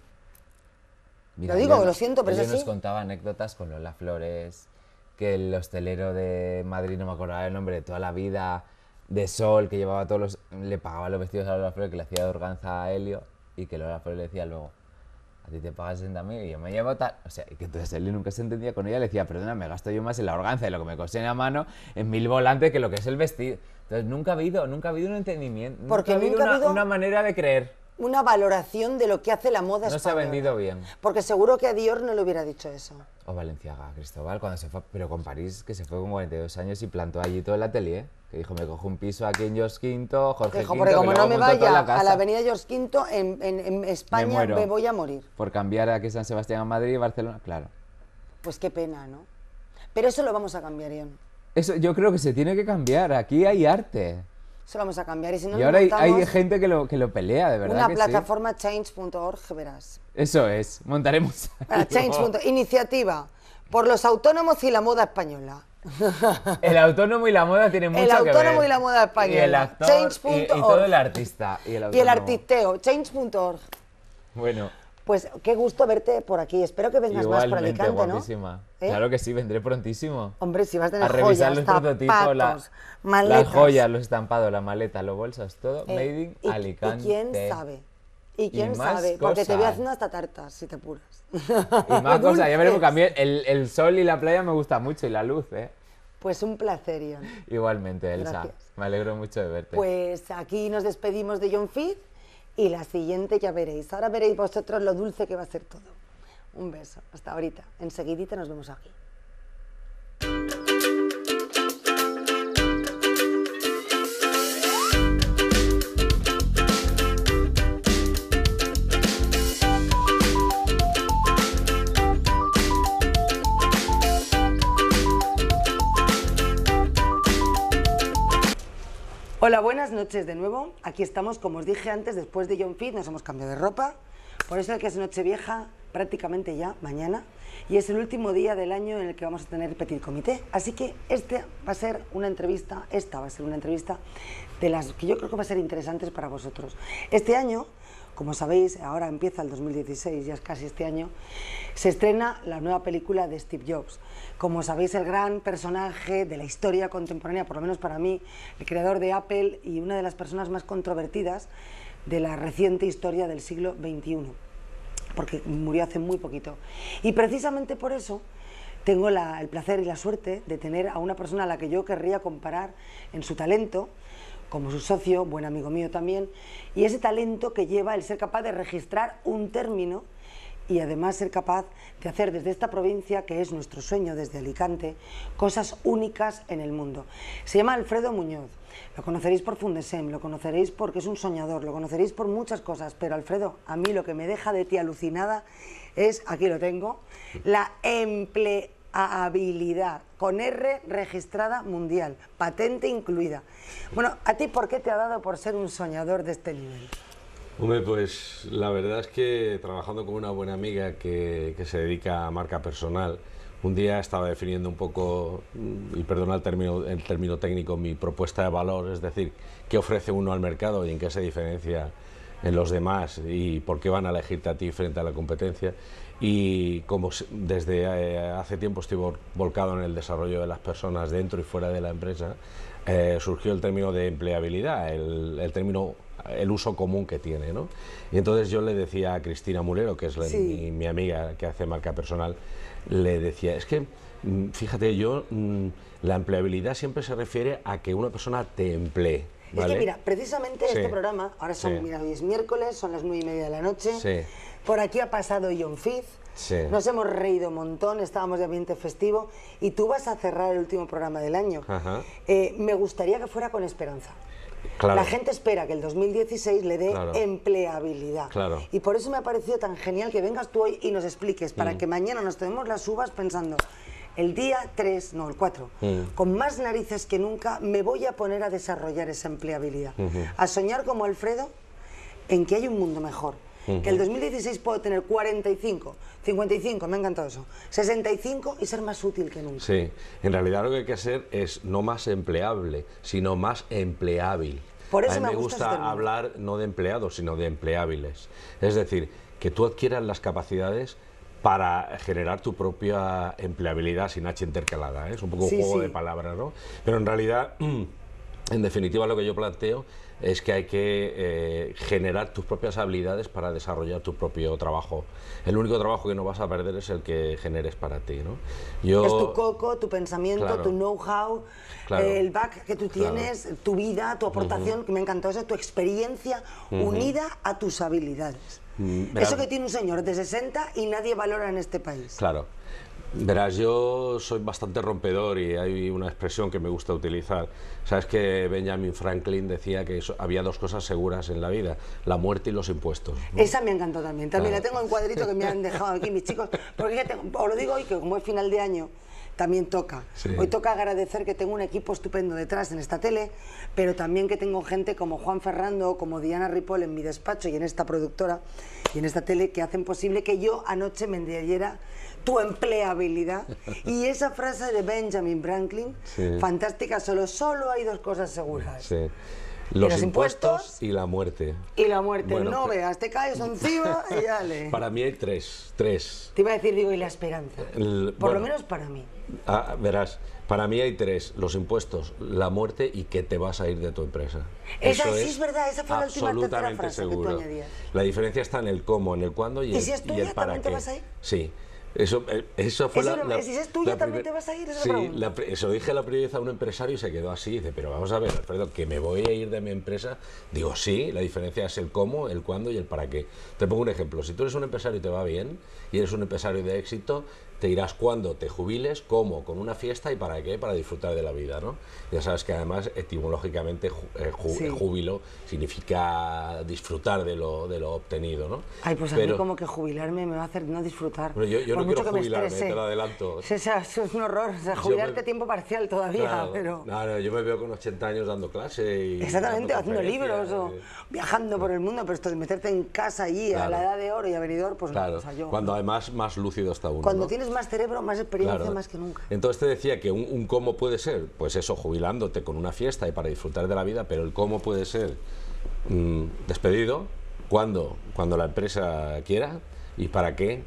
lo digo, lo siento, pero es así. nos contaba anécdotas con Lola Flores, que el hostelero de Madrid, no me acordaba el nombre, de toda la vida, de Sol, que llevaba todos los... le pagaba los vestidos a Lola Flores, que le hacía de organza a Helio, y que Lola Flores le decía luego, a ti te pagas 60.000 y yo me llevo tal. O sea, que entonces él nunca se entendía con ella, le decía, perdona, me gasto yo más en la organza y lo que me cosé en la mano, en mil volantes, que lo que es el vestido. Entonces nunca ha habido, nunca ha habido un entendimiento, Porque nunca, ha, habido una, manera de creer. Una valoración de lo que hace la moda no se ha vendido bien. Porque seguro que a Dior no le hubiera dicho eso. O Valenciaga, Cristóbal, cuando se fue, pero con París, que se fue con 42 años y plantó allí todo el atelier que dijo, me cojo un piso aquí en George Quinto, Jorge porque como no me vaya a la avenida George Quinto, en, España me, voy a morir. Por cambiar aquí San Sebastián a Madrid, Barcelona, claro. Pues qué pena, ¿no? Pero eso lo vamos a cambiar, Ian. Eso yo creo que se tiene que cambiar, aquí hay arte. Eso lo vamos a cambiar. Y, si no y ahora hay, gente que lo, que lo pelea, de verdad. Una plataforma change.org, verás. Eso es, montaremos. Change.org. Iniciativa por los autónomos y la moda española. (laughs) El autónomo y la moda tienen mucho que ver. El autónomo y la moda española. Y el actor Y, todo el artista. Y el, y el artisteo. Change.org. Bueno. Pues qué gusto verte por aquí. Espero que vengas más por Alicante, guapísima. ¿no? ¿Eh? Claro que sí, vendré prontísimo. Hombre, si vas a tener revisar joyas, los prototipos, las maletas. las joyas, los estampados, la maleta, los bolsas, todo. Eh, made in Alicante. ¿Y quién sabe? Y quién sabe, porque te voy haciendo hasta tartas si te apuras. Y más (laughs) cosas, ya veremos porque a mí el, sol y la playa me gusta mucho y la luz, ¿eh? Pues un placer, Ian. Igualmente, Elsa. Me alegro mucho de verte. Pues aquí nos despedimos de John Fitz y la siguiente ya veréis. Ahora veréis vosotros lo dulce que va a ser todo. Un beso. Hasta ahorita. Enseguidita nos vemos aquí. Hola, buenas noches de nuevo. Aquí estamos, como os dije antes, después de John Fit, nos hemos cambiado de ropa. Por eso es que es vieja prácticamente ya, mañana. Y es el último día del año en el que vamos a tener Petit Comité. Así que este va a ser una entrevista, esta va a ser una entrevista de las que yo creo que va a ser interesantes para vosotros. Este año como sabéis, ahora empieza el 2016, ya es casi este año, se estrena la nueva película de Steve Jobs. Como sabéis, el gran personaje de la historia contemporánea, por lo menos para mí, el creador de Apple y una de las personas más controvertidas de la reciente historia del siglo XXI, porque murió hace muy poquito. Y precisamente por eso tengo el placer y la suerte de tener a una persona a la que yo querría comparar en su talento, como su socio, buen amigo mío también, y ese talento que lleva el ser capaz de registrar un término y además ser capaz de hacer desde esta provincia, que es nuestro sueño desde Alicante, cosas únicas en el mundo. Se llama Alfredo Muñoz, lo conoceréis por Fundesem, lo conoceréis porque es un soñador, lo conoceréis por muchas cosas, pero Alfredo, a mí lo que me deja de ti alucinada es, aquí lo tengo, la empleada a habilidad, con R registrada mundial, patente incluida. Bueno, ¿a ti por qué te ha dado por ser un soñador de este nivel? Hombre, pues la verdad es que trabajando con una buena amiga que, se dedica a marca personal, un día estaba definiendo un poco, mm, y perdona el término, el término técnico, mi propuesta de valor, es decir, qué ofrece uno al mercado y en qué se diferencia en los demás y por qué van a elegirte a ti frente a la competencia y como desde eh, hace tiempo estoy volcado en el desarrollo de las personas dentro y fuera de la empresa, eh, surgió el término de empleabilidad, el, término, el uso común que tiene. ¿no? Y entonces yo le decía a Cristina Mulero, que es mi, amiga que hace marca personal, le decía, es que, mm, fíjate, yo, mm, la empleabilidad siempre se refiere a que una persona te emplee. ¿vale? Es que mira, precisamente este programa, ahora son, mira, hoy es miércoles, son las nueve y media de la noche. Por aquí ha pasado John Fizz. Nos hemos reído un montón, estábamos de ambiente festivo y tú vas a cerrar el último programa del año. Eh, me gustaría que fuera con esperanza. La gente espera que el 2016 le dé empleabilidad. Y por eso me ha parecido tan genial que vengas tú hoy y nos expliques, para mm. que mañana nos tomemos las uvas pensando, el día 3, no, el 4, mm. con más narices que nunca me voy a poner a desarrollar esa empleabilidad, a soñar como Alfredo en que hay un mundo mejor que el 2016 puedo tener 45, 55, me ha encantado eso, 65 y ser más útil que nunca. Sí, en realidad lo que hay que hacer es no más empleable, sino más empleable. Por eso me, gusta, este hablar no de empleados, sino de empleables. Es decir, que tú adquieras las capacidades para generar tu propia empleabilidad sin H intercalada. ¿eh? Es un poco un juego de palabras, ¿no? Pero en realidad, (clears throat) en definitiva, lo que yo planteo es que hay que eh, generar tus propias habilidades para desarrollar tu propio trabajo. El único trabajo que no vas a perder es el que generes para ti. es tu coco, tu pensamiento, tu know-how, el back que tú tienes, tu vida, tu aportación, que me encantó eso, tu experiencia unida a tus habilidades. Mm, eso que tiene un señor de 60 y nadie valora en este país. Claro. Verás, yo soy bastante rompedor y hay una expresión que me gusta utilizar. Sabes que Benjamin Franklin decía que había dos cosas seguras en la vida, la muerte y los impuestos. Esa me encantó también. También la tengo en cuadrito que me han dejado aquí mis chicos. Porque tengo, os lo digo hoy que como es final de año, también toca. Hoy toca agradecer que tengo un equipo estupendo detrás en esta tele, pero también que tengo gente como Juan Ferrando, como Diana Ripoll en mi despacho y en esta productora y en esta tele que hacen posible que yo anoche me diera tu empleabilidad. (laughs) Y esa frase de Benjamin Franklin, fantástica, solo, solo hay dos cosas seguras. Los, impuestos, y la muerte. Y la muerte. no pues, veas, te caes encima y (laughs) dale. Para mí hay tres, tres. Te iba a decir, digo, y la esperanza. Por lo menos para mí. Ah, verás, para mí hay tres, los impuestos, la muerte y que te vas a ir de tu empresa. Esa Eso es, verdad, esa fue la última frase seguro. La diferencia está en el cómo, en el cuándo y, ¿Y el, es para qué. Te vas Sí. Eso, eh, eso fue la, Si es tuya, también te vas a ir. la dije la prioridad a un empresario y se quedó así. Dice, pero vamos a ver, Alfredo, que me voy a ir de mi empresa. Digo, sí, la diferencia es el cómo, el cuándo y el para qué. Te pongo un ejemplo. Si tú eres un empresario y te va bien, y eres un empresario de éxito, te irás cuando te jubiles, cómo, con una fiesta y para qué, para disfrutar de la vida, ¿no? Ya sabes que además etimológicamente eh, júbilo significa disfrutar de lo, de lo obtenido, ¿no? Ay, pues a mí como que jubilarme me va a hacer no disfrutar. yo, no quiero jubilarme, te lo adelanto. es un horror, jubilarte tiempo parcial todavía, claro, pero... No, no, yo me veo con 80 años dando clase y... Exactamente, haciendo libros o viajando por el mundo, pero esto de meterte en casa allí a la edad de oro y a pues claro. Cuando además más lúcido está uno, Cuando tienes más cerebro, más experiencia más que nunca. Entonces te decía que un, cómo puede ser, pues eso, jubilándote con una fiesta y para disfrutar de la vida, pero el cómo puede ser mm, despedido, cuando, cuando la empresa quiera y para qué,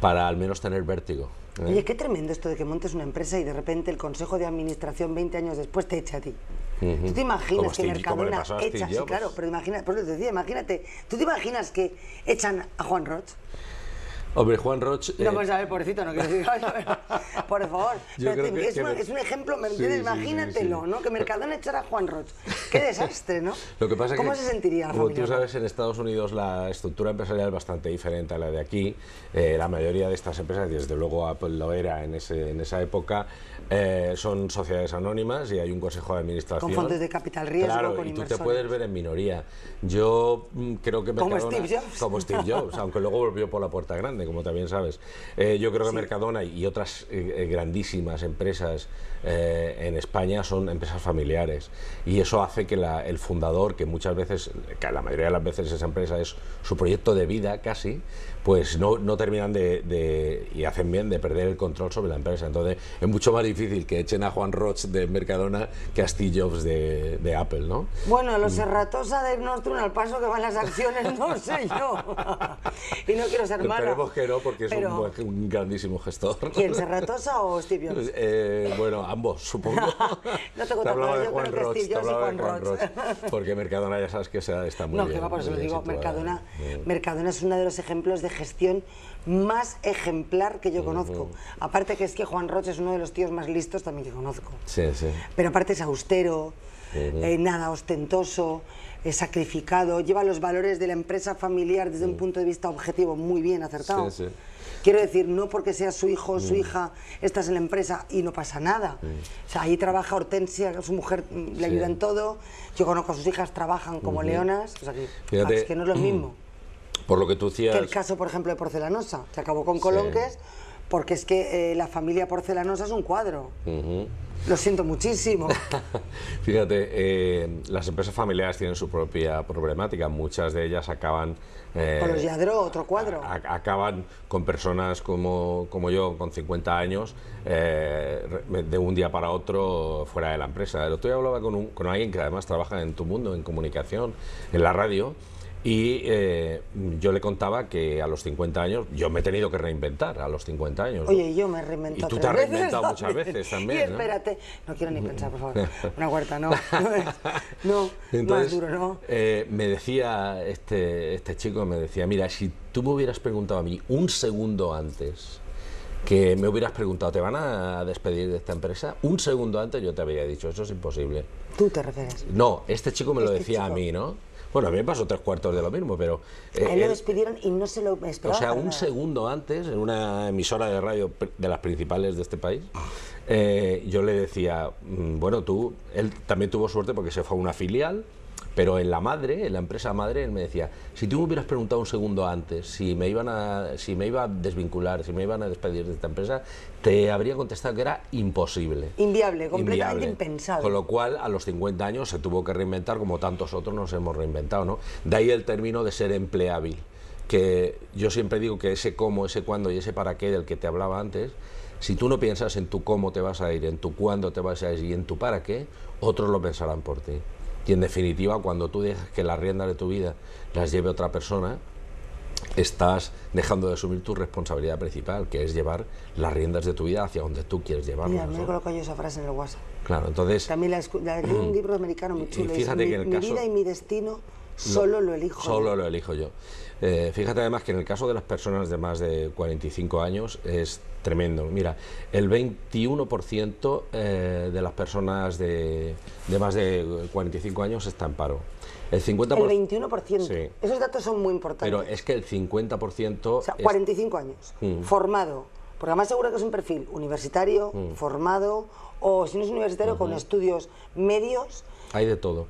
para al menos tener vértigo. Y ¿eh? Oye, qué tremendo esto de que montes una empresa y de repente el consejo de administración 20 años después te echa a ti. Tú te imaginas que claro, pero imagina, te decía, imagínate, tú te imaginas que echan a Juan Roth? Hombre, Juan Roche. No, eh, pues a ver, pobrecito, no quiero decir... (laughs) por favor, es, un, ejemplo, Imagínatelo, ¿no? Que Mercadón echara a Juan Roche. (laughs) Qué desastre, ¿no? Lo que pasa ¿Cómo que, se sentiría la Como tú sabes, en Estados Unidos la estructura empresarial es bastante diferente a la de aquí. Eh, la mayoría de estas empresas, desde luego Apple lo era en, esa época, eh, son sociedades anónimas y hay un consejo de administración. Con fondos de capital riesgo, claro, con y tú te puedes ver en minoría. Yo mm, creo que Como Steve Jobs. Como Steve Jobs, (laughs) aunque luego volvió por la puerta grande como también sabes. Eh, yo creo que Mercadona y otras eh, eh, grandísimas empresas en España son empresas familiares y eso hace que el fundador, que muchas veces, la mayoría de las veces esa empresa es su proyecto de vida casi, pues no, no terminan de, de, y hacen bien de perder el control sobre la empresa. Entonces es mucho más difícil que echen a Juan Roche de Mercadona que a Steve Jobs de, Apple, ¿no? Bueno, los mm. Serratosa de Nostrum al paso que van las acciones, no (laughs) sé yo. y no quiero ser malo. Esperemos que no, porque es un, grandísimo gestor. ¿Quién, Serratosa o Steve Jobs? (laughs) Eh, bueno, ambos, supongo. (laughs) no tengo te hablaba de Juan Roche te hablaba de Juan Roche Porque Mercadona ya sabes que está muy bien. No, que va, por eso lo digo, Mercadona, Mercadona es uno de los ejemplos de gestión más ejemplar que yo conozco. Aparte que es que Juan Roche es uno de los tíos más listos también que conozco. Sí, sí. Pero aparte es austero, eh, nada ostentoso, es sacrificado, lleva los valores de la empresa familiar desde un mm. punto de vista objetivo muy bien acertado. Quiero decir, no porque sea su hijo o su mm. hija, estás en la empresa y no pasa nada. O sea, ahí trabaja Hortensia, su mujer le ayuda en todo. Yo conozco a sus hijas, trabajan como leonas. es que no es lo mismo. Por lo que tú decías... Que el caso, por ejemplo, de Porcelanosa, se acabó con Colonques, porque es que eh, la familia Porcelanosa es un cuadro. Lo siento muchísimo. (laughs) Fíjate, eh, las empresas familiares tienen su propia problemática. Muchas de ellas acaban... Eh, con los Yadro, otro cuadro. acaban con personas como, yo, con 50 años, de un día para otro fuera de la empresa. El otro día hablaba con, un, con alguien que además trabaja en tu mundo, en comunicación, en la radio, y eh, yo le contaba que a los 50 años, yo me he tenido que reinventar a los 50 años. Oye, yo me he reinventado. Y tú te has reinventado muchas veces (laughs) también. Y espérate, ¿no? quiero ni pensar, por favor. (laughs) Una huerta, (laughs) no. No, no más duro, no. Eh, me decía este, este chico, me decía, mira, si tú me hubieras preguntado a mí un segundo antes que me hubieras preguntado, ¿te van a despedir de esta empresa? Un segundo antes yo te habría dicho, eso es imposible. ¿Tú te refieres? No, este chico me lo este decía a mí, ¿no? Bueno, a mí me pasó tres cuartos de lo mismo, pero... él eh, lo despidieron y no se lo esperaban. O sea, un segundo antes, en una emisora de radio de las principales de este país, eh, yo le decía, mm, bueno, tú, él también tuvo suerte porque se fue a una filial, pero en la madre, en la empresa madre, él me decía, si tú me hubieras preguntado un segundo antes si me, iban a, si me iba a desvincular, si me iban a despedir de esta empresa, te habría contestado que era imposible. Inviable, completamente impensable. Con lo cual, a los 50 años se tuvo que reinventar como tantos otros nos hemos reinventado. De ahí el término de ser empleable. que yo siempre digo que ese cómo, ese cuándo y ese para qué del que te hablaba antes, si tú no piensas en tu cómo te vas a ir, en tu cuándo te vas a ir y en tu para qué, otros lo pensarán por ti. Y en definitiva, cuando tú dejas que las riendas de tu vida las lleve otra persona, estás dejando de asumir tu responsabilidad principal, que es llevar las riendas de tu vida hacia donde tú quieres llevarlas. Mira, me ¿no? esa frase en el WhatsApp. Claro, entonces... También la, la de un (clears throat) libro americano muy chulo. Y fíjate que el mi, mi vida y mi destino solo lo, elijo. Solo lo elijo yo. Eh, fíjate además que en el caso de las personas de más de 45 años es tremendo. Mira, el 21% eh, de las personas de, de, más de 45 años está en paro. El, 50 el 21%. Esos datos son muy importantes. Pero es que el 50%... O sea, 45 años, mm. formado. Porque además seguro que es un perfil universitario, mm. formado, o si no es universitario, con estudios medios. Hay de todo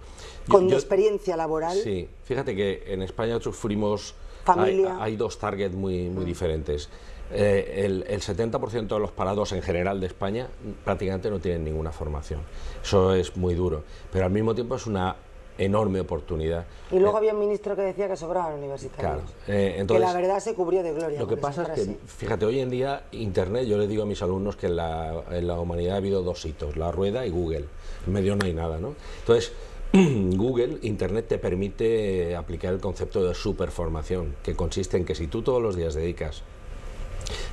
con experiencia laboral. Sí, fíjate que en España sufrimos... Hay, dos targets muy, muy diferentes. Eh, el, 70% de los parados en general de España prácticamente no tienen ninguna formación. Eso es muy duro, pero al mismo tiempo es una enorme oportunidad. Y luego eh, había un ministro que decía que sobraban universitarios. Claro, eh, entonces, que la verdad se cubrió de gloria. Lo que pasa es que, fíjate, hoy en día Internet, yo le digo a mis alumnos que en la, en la humanidad ha habido dos hitos, la rueda y Google. En medio no hay nada, ¿no? Entonces, (clears throat) Google, Internet te permite aplicar el concepto de superformación, que consiste en que si tú todos los días dedicas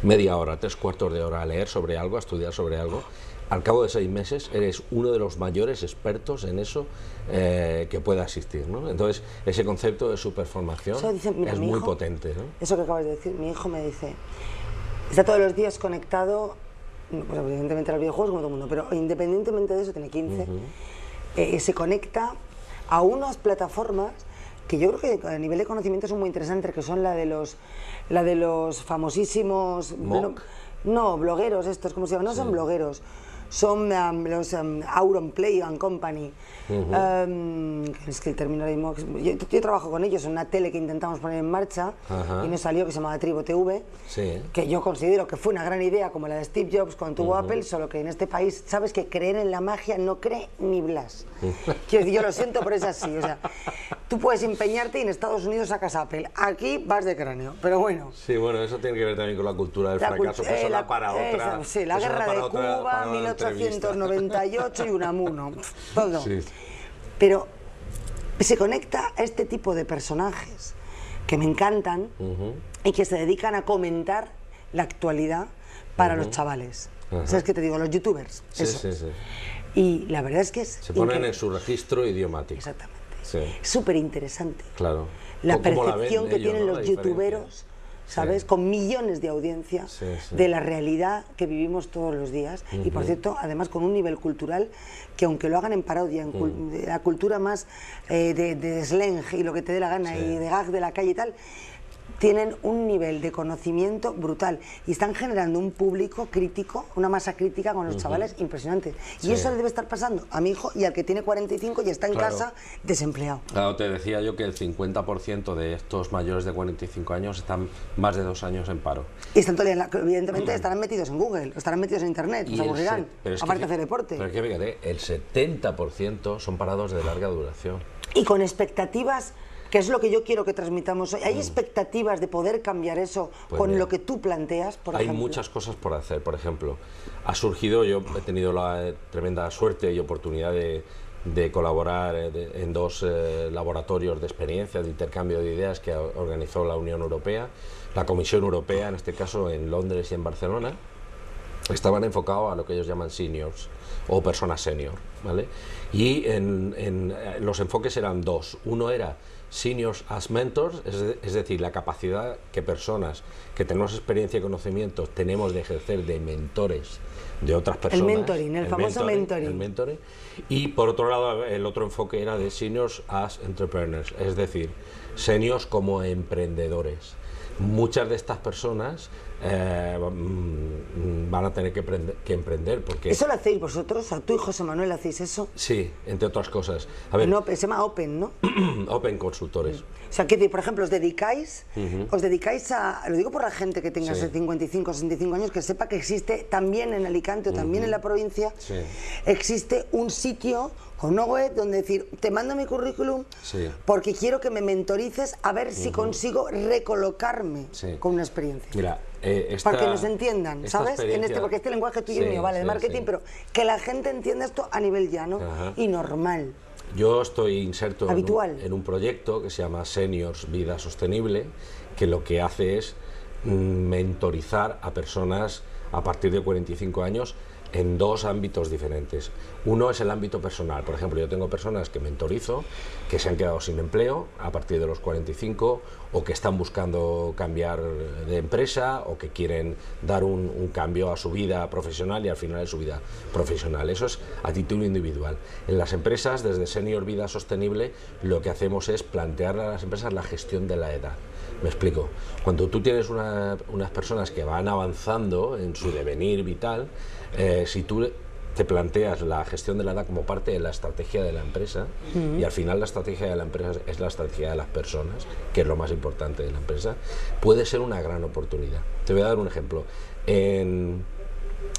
media hora, tres cuartos de hora a leer sobre algo, a estudiar sobre algo, al cabo de seis meses eres uno de los mayores expertos en eso eh, que pueda existir. Entonces, ese concepto de superformación es muy potente. Eso que acabas de decir, mi hijo me dice, está todos los días conectado, pues evidentemente al los videojuegos como todo el mundo, pero independientemente de eso, tiene 15. Eh, eh, se conecta a unas plataformas que yo creo que a nivel de conocimiento son muy interesantes, que son la de los, la de los famosísimos... no, blogueros estos, ¿cómo se llama? No son blogueros, son um, los um, Auron Play and Company. Um, es que el término yo, yo, trabajo con ellos en una tele que intentamos poner en marcha y nos salió que se llamaba Tribo TV, que yo considero que fue una gran idea como la de Steve Jobs cuando tuvo Apple, solo que en este país sabes que creer en la magia no cree ni Blas. yo lo siento, pero es así. O sea, tú puedes empeñarte y en Estados Unidos sacas Apple. Aquí vas de cráneo, pero bueno. Sí, bueno, eso tiene que ver también con la cultura del fracaso, que eh, la, para eh, otra. sí, la guerra de Cuba, 898 y Unamuno, todo. Pero se conecta a este tipo de personajes que me encantan y que se dedican a comentar la actualidad para los chavales. ¿Sabes qué te digo? Los youtubers. Sí, Sí, sí. Y la verdad es que Se ponen en su registro idiomático. Exactamente. Súper interesante. Claro. La percepción que tienen los youtuberos ¿sabes? Con millones de audiencias de la realidad que vivimos todos los días. Y por cierto, además con un nivel cultural que aunque lo hagan en parodia, en mm. la cultura más eh, de, de, slang y lo que te dé la gana y de gag de la calle y tal, tienen un nivel de conocimiento brutal y están generando un público crítico, una masa crítica con los chavales impresionante. Y eso le debe estar pasando a mi hijo y al que tiene 45 y está en casa desempleado. Claro, te decía yo que el 50% de estos mayores de 45 años están más de dos años en paro. Y están evidentemente, mm. estarán metidos en Google, estarán metidos en Internet, se aburrirán, aparte de hacer deporte. Pero es que fíjate, el 70% son parados de larga duración. Y con expectativas que es lo que yo quiero que transmitamos hoy. ¿Hay mm. expectativas de poder cambiar eso pues con lo que tú planteas? hay muchas cosas por hacer. Por ejemplo, ha surgido, yo he tenido la eh, tremenda suerte y oportunidad de, colaborar eh, en dos eh, laboratorios de experiencia... de intercambio de ideas que organizó la Unión Europea, la Comisión Europea, en este caso en Londres y en Barcelona, estaban enfocados a lo que ellos llaman seniors o personas senior. ¿vale? Y los enfoques eran dos. Uno era seniors as mentors, es, decir, la capacidad que personas que tenemos experiencia y conocimientos tenemos de ejercer de mentores de otras personas. El mentoring, el, famoso mentoring. Y por otro lado, el otro enfoque era de seniors as entrepreneurs, es decir, seniors como emprendedores. Muchas de estas personas eh, mm, van a tener que, emprender. Porque... ¿Eso lo hacéis vosotros? ¿A tú y José Manuel hacéis eso? Sí, entre otras cosas. A ver, no, se llama Open, ¿no? (clears throat) open Consultores. Mm. O sea, que por ejemplo, os dedicáis, os dedicáis a, lo digo por la gente que tenga 55 o 65 años, que sepa que existe también en Alicante o también en la provincia, existe un sitio, con una web donde decir, te mando mi currículum porque quiero que me mentorices a ver si consigo recolocarme con una experiencia. Mira, eh, Para que nos entiendan, ¿sabes? En este, porque este lenguaje tuyo mío, vale, de marketing, pero que la gente entienda esto a nivel llano y normal. Yo estoy inserto Habitual. En, un, en un proyecto que se llama Seniors Vida Sostenible, que lo que hace es mm, mentorizar a personas a partir de 45 años en dos ámbitos diferentes. Uno es el ámbito personal. Por ejemplo, yo tengo personas que mentorizo, que se han quedado sin empleo a partir de los 45, o que están buscando cambiar de empresa, o que quieren dar un, cambio a su vida profesional y al final de su vida profesional. Eso es a título individual. En las empresas, desde Senior Vida Sostenible, lo que hacemos es plantearle a las empresas la gestión de la edad. Me explico. Cuando tú tienes unas personas que van avanzando en su devenir vital, eh, si tú te planteas la gestión de la edad como parte de la estrategia de la empresa y al final la estrategia de la empresa es la estrategia de las personas, que es lo más importante de la empresa, puede ser una gran oportunidad. Te voy a dar un ejemplo. En,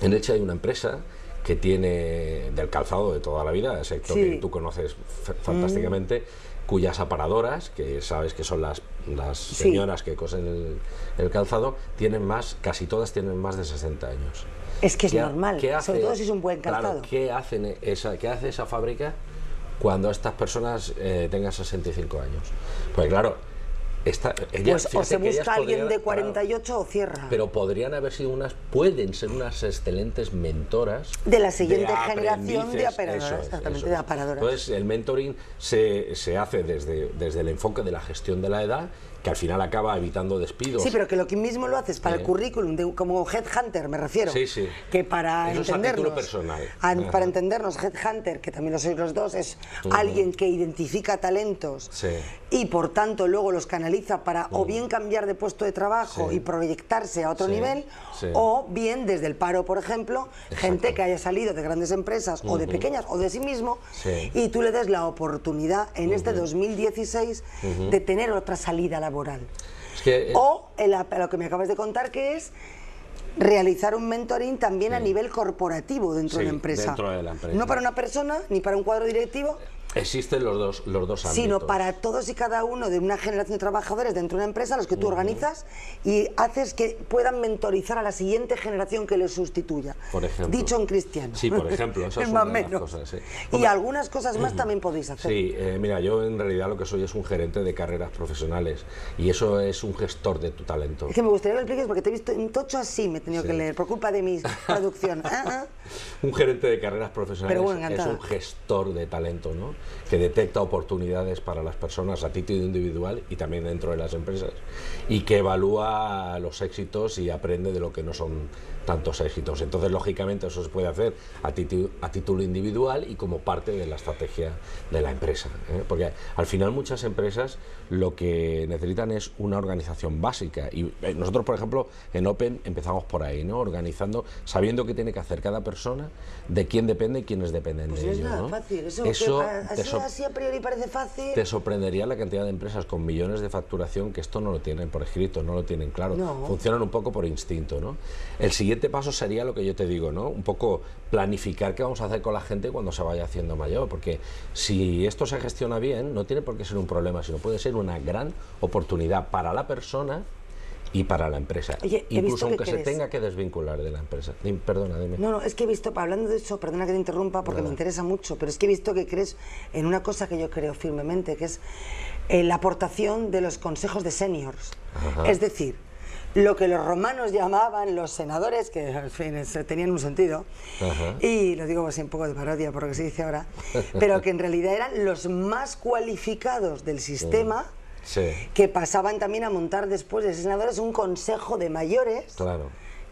en hay una empresa que tiene del calzado de toda la vida, el sector que tú conoces fantásticamente, cuyas aparadoras, que sabes que son las, las señoras que cosen el, calzado, tienen más, casi todas tienen más de 60 años. Es que es normal, sobre todo si es un buen calzado. ¿qué, hacen esa, ¿Qué hace esa fábrica cuando estas personas eh, tengan 65 años? Pues claro, esta, pues o se busca alguien de 48 o cierra. pero podrían haber sido unas, pueden ser unas excelentes mentoras. De la siguiente generación de aparadoras, exactamente, de Entonces, el mentoring se, hace desde, desde el enfoque de la gestión de la edad que al final acaba evitando despidos. Sí, pero que lo que mismo lo haces para el currículum, de, como headhunter me refiero. Sí, sí. Que para entendernos. para entendernos, headhunter, que también lo sois los dos, es alguien que identifica talentos y por tanto luego los canaliza para o bien cambiar de puesto de trabajo y proyectarse a otro nivel, o bien desde el paro, por ejemplo, gente que haya salido de grandes empresas o de pequeñas o de sí mismo, y tú le des la oportunidad en este 2016 de tener otra salida eh, o lo que me acabas de contar que es realizar un mentoring también a nivel corporativo dentro de la empresa. No para una persona ni para un cuadro directivo, Existen los dos, los dos Sino para todos y cada uno de una generación de trabajadores dentro de una empresa, los que tú organizas y haces que puedan mentorizar a la siguiente generación que les sustituya. Por ejemplo. Dicho en cristiano. Sí, por ejemplo, esas (laughs) son más cosas. y algunas cosas más también podéis hacer. Sí, eh, mira, yo en realidad lo que soy es un gerente de carreras profesionales y eso es un gestor de tu talento. Es que me gustaría que lo expliques porque te he visto en tocho así, me he tenido que leer, por culpa de mi producción. (laughs) Ah, ah. un gerente de carreras profesionales es un gestor de talento, ¿no? que detecta oportunidades para las personas a título individual y también dentro de las empresas y que evalúa los éxitos y aprende de lo que no son tantos éxitos. Entonces, lógicamente, eso se puede hacer a, a título individual y como parte de la estrategia de la empresa. ¿eh? Porque al final muchas empresas lo que necesitan es una organización básica. Y eh, nosotros, por ejemplo, en Open empezamos por ahí, ¿no? Organizando, sabiendo qué tiene que hacer cada persona, de quién depende y quiénes dependen pues de ellos. ¿no? Eso, parece fácil. Te sorprendería la cantidad de empresas con millones de facturación que esto no lo tienen por escrito, no lo tienen claro. Funcionan un poco por instinto, ¿no? El siguiente siguiente paso sería lo que yo te digo, ¿no? Un poco planificar qué vamos a hacer con la gente cuando se vaya haciendo mayor, porque si esto se gestiona bien, no tiene por qué ser un problema, sino puede ser una gran oportunidad para la persona y para la empresa. Incluso aunque se tenga que desvincular de la empresa. Perdona, dime. No, no, es que he visto, hablando de eso, perdona que te interrumpa porque me interesa mucho, pero es que he visto que crees en una cosa que yo creo firmemente, que es eh, la aportación de los consejos de seniors. Es decir, lo que los romanos llamaban los senadores, que al fin tenían un sentido, y lo digo así un poco de parodia por lo que se dice ahora, pero que en realidad eran los más cualificados del sistema. que pasaban también a montar después de senadores un consejo de mayores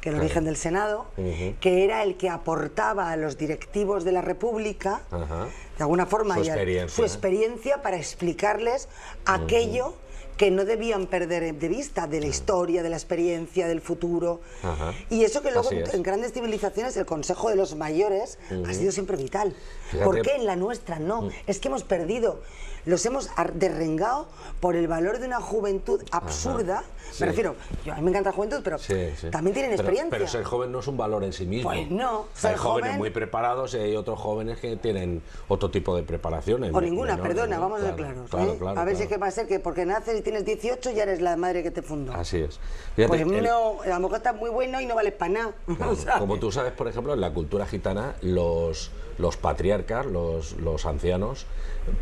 que era el origen del Senado, que era el que aportaba a los directivos de la República, de alguna forma, su, experiencia, para explicarles aquello que no debían perder de vista de la historia, de la experiencia, del futuro. Y eso que luego en grandes civilizaciones el consejo de los mayores ha sido siempre vital. ¿Por qué en la nuestra no? Mm. Es que hemos perdido los hemos derrengado por el valor de una juventud absurda. Me refiero, a mí me encanta la juventud, pero también tienen experiencia. Pero, ser joven no es un valor en sí mismo. Pues no. hay jóvenes muy preparados y hay otros jóvenes que tienen otro tipo de preparaciones. O ninguna, perdona, vamos a ver ¿eh? Claro, a ver si es que va a ser que porque naces y tienes 18 ya eres la madre que te fundó. Así es. pues a lo mejor estás muy bueno y no vales para nada. (laughs) como tú sabes, por ejemplo, en la cultura gitana, los, los patriarcas, los, los ancianos,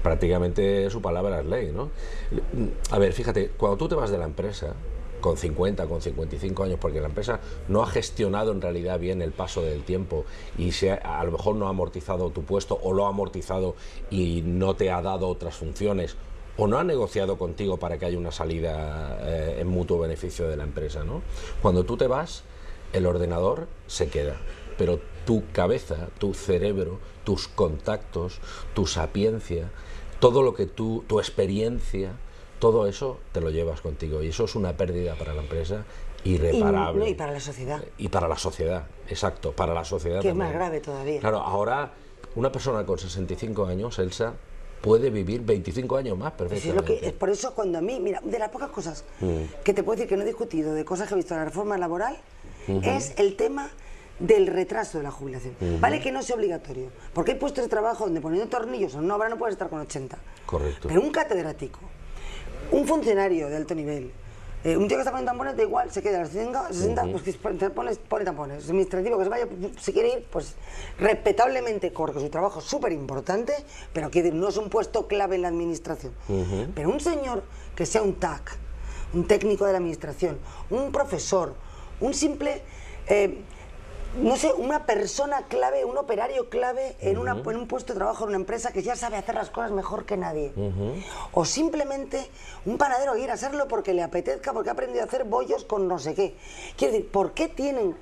prácticamente su palabra es ley, ¿no? A ver, fíjate, cuando tú te vas de la empresa, con 50, con 55 años, porque la empresa no ha gestionado en realidad bien el paso del tiempo y se a lo mejor no ha amortizado tu puesto o lo ha amortizado y no te ha dado otras funciones o no ha negociado contigo para que haya una salida eh, en mutuo beneficio de la empresa, ¿no? Cuando tú te vas, el ordenador se queda pero tu cabeza, tu cerebro, tus contactos, tu sapiencia, todo lo que tú, tu experiencia, todo eso te lo llevas contigo y eso es una pérdida para la empresa irreparable. Y, para la sociedad. Y para la sociedad, exacto, para la sociedad. Que es más grave todavía. Claro, ahora una persona con 65 años, Elsa, puede vivir 25 años más perfectamente. es, por eso cuando a mí, mira, de las pocas cosas mm. que te puedo decir que no he discutido, de cosas que he visto en la reforma laboral, es el tema del retraso de la jubilación. Vale que no sea obligatorio, porque hay puestos de trabajo donde poniendo tornillos o no obra no puedes estar con 80. Correcto. Pero un catedrático, un funcionario de alto nivel, eh, un tío que está poniendo tampones, da igual, se queda a las 60, pues que pone, tampones. administrativo, que se vaya, si quiere ir, pues respetablemente corto. su trabajo, es súper importante, pero que no es un puesto clave en la administración. Pero un señor que sea un TAC, un técnico de la administración, un profesor, un simple... Eh, no sé, una persona clave, un operario clave en, un puesto de trabajo, en una empresa que ya sabe hacer las cosas mejor que nadie. O simplemente un panadero ir a hacerlo porque le apetezca, porque ha aprendido a hacer bollos con no sé qué. Quiero decir, ¿por qué tienen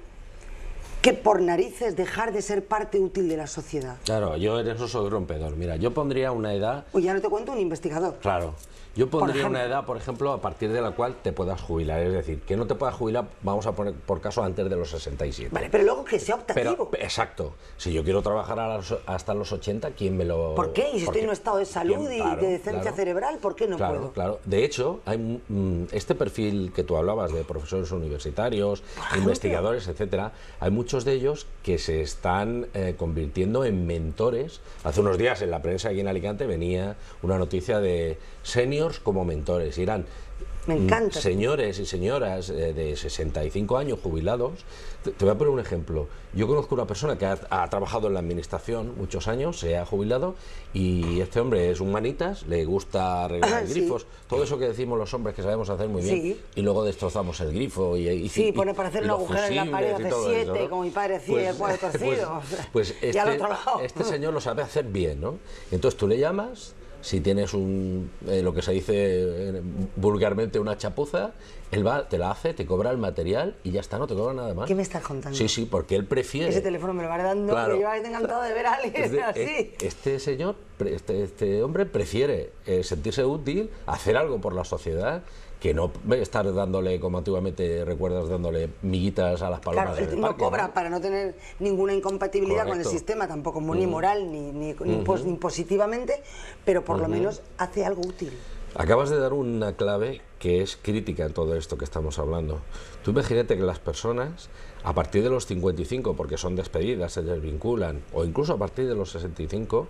que por narices dejar de ser parte útil de la sociedad? Claro, yo en eso soy rompedor. Mira, yo pondría una edad... Pues ya no te cuento un investigador. Claro. Yo pondría una edad, por ejemplo, a partir de la cual te puedas jubilar. Es decir, que no te puedas jubilar, vamos a poner por caso, antes de los 67. Vale, pero luego que sea optativo. exacto. Si yo quiero trabajar hasta los 80, ¿quién me lo...? ¿Por qué? Y si estoy en un estado de salud y de decencia cerebral, ¿por qué no puedo? Claro, claro. De hecho, hay mm, este perfil que tú hablabas de profesores universitarios, investigadores, etcétera, hay muchos de ellos que se están eh, convirtiendo en mentores. Hace unos días en la prensa aquí en Alicante venía una noticia de senior como mentores. Irán me mm, Señores y señoras eh, de 65 años jubilados. Te voy a poner un ejemplo. Yo conozco una persona que ha, trabajado en la administración muchos años, se ha jubilado y este hombre es un manitas, le gusta arreglar ah, grifos, todo eso que decimos los hombres que sabemos hacer muy bien y luego destrozamos el grifo y, y sí, pone para hacer un agujero en la pared hace 7 mi padre pues, Pues, pues (laughs) este, este señor lo sabe hacer bien, ¿no? Entonces tú le llamas si tienes un, eh, lo que se dice eh, vulgarmente una chapuza, él te la hace, te cobra el material y ya está, no te cobra nada más. ¿Qué me estás contando? Sí, sí, porque él prefiere... Ese teléfono me lo va dando, claro. pero yo estoy encantado de ver a alguien así. Eh, este señor, este, este, hombre prefiere sentirse útil, hacer algo por la sociedad que no estar dándole, como antiguamente recuerdas, dándole miguitas a las palomas. Claro, no cobra para no tener ninguna incompatibilidad con el sistema, tampoco ni moral ni, ni, positivamente, pero por lo menos hace algo útil. Acabas de dar una clave que es crítica en todo esto que estamos hablando. Tú imagínate que las personas, a partir de los 55, porque son despedidas, se desvinculan, o incluso a partir de los 65,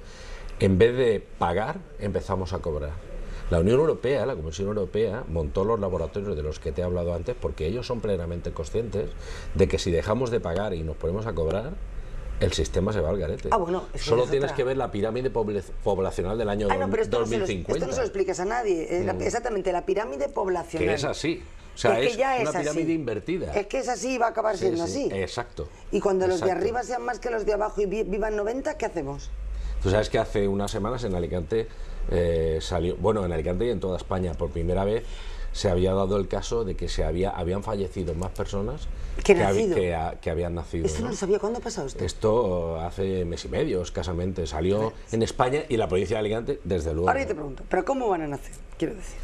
en vez de pagar, empezamos a cobrar. La Unión Europea, la Comisión Europea, montó los laboratorios de los que te he hablado antes porque ellos son plenamente conscientes de que si dejamos de pagar y nos ponemos a cobrar, el sistema se va al garete. Ah, bueno, Solo tienes que ver la pirámide poblacional del año ah, no, pero 2050. No lo, esto no lo explicas a nadie. Eh, mm. exactamente, la pirámide poblacional. Que es así. O sea, es, una pirámide invertida. Es que es así y va a acabar siendo así. Exacto. Y cuando los de arriba sean más que los de abajo y vivan 90, ¿qué hacemos? Tú sabes que hace unas semanas en Alicante eh, salió, bueno, en Alicante y en toda España por primera vez se había dado el caso de que se había, habían fallecido más personas que, habían nacido. Esto no, lo sabía. ¿Cuándo ha pasado esto? Esto hace mes y medio, escasamente. Salió en España y la provincia de Alicante, desde luego. Ahora yo te pregunto, ¿pero cómo van a nacer? Quiero decir.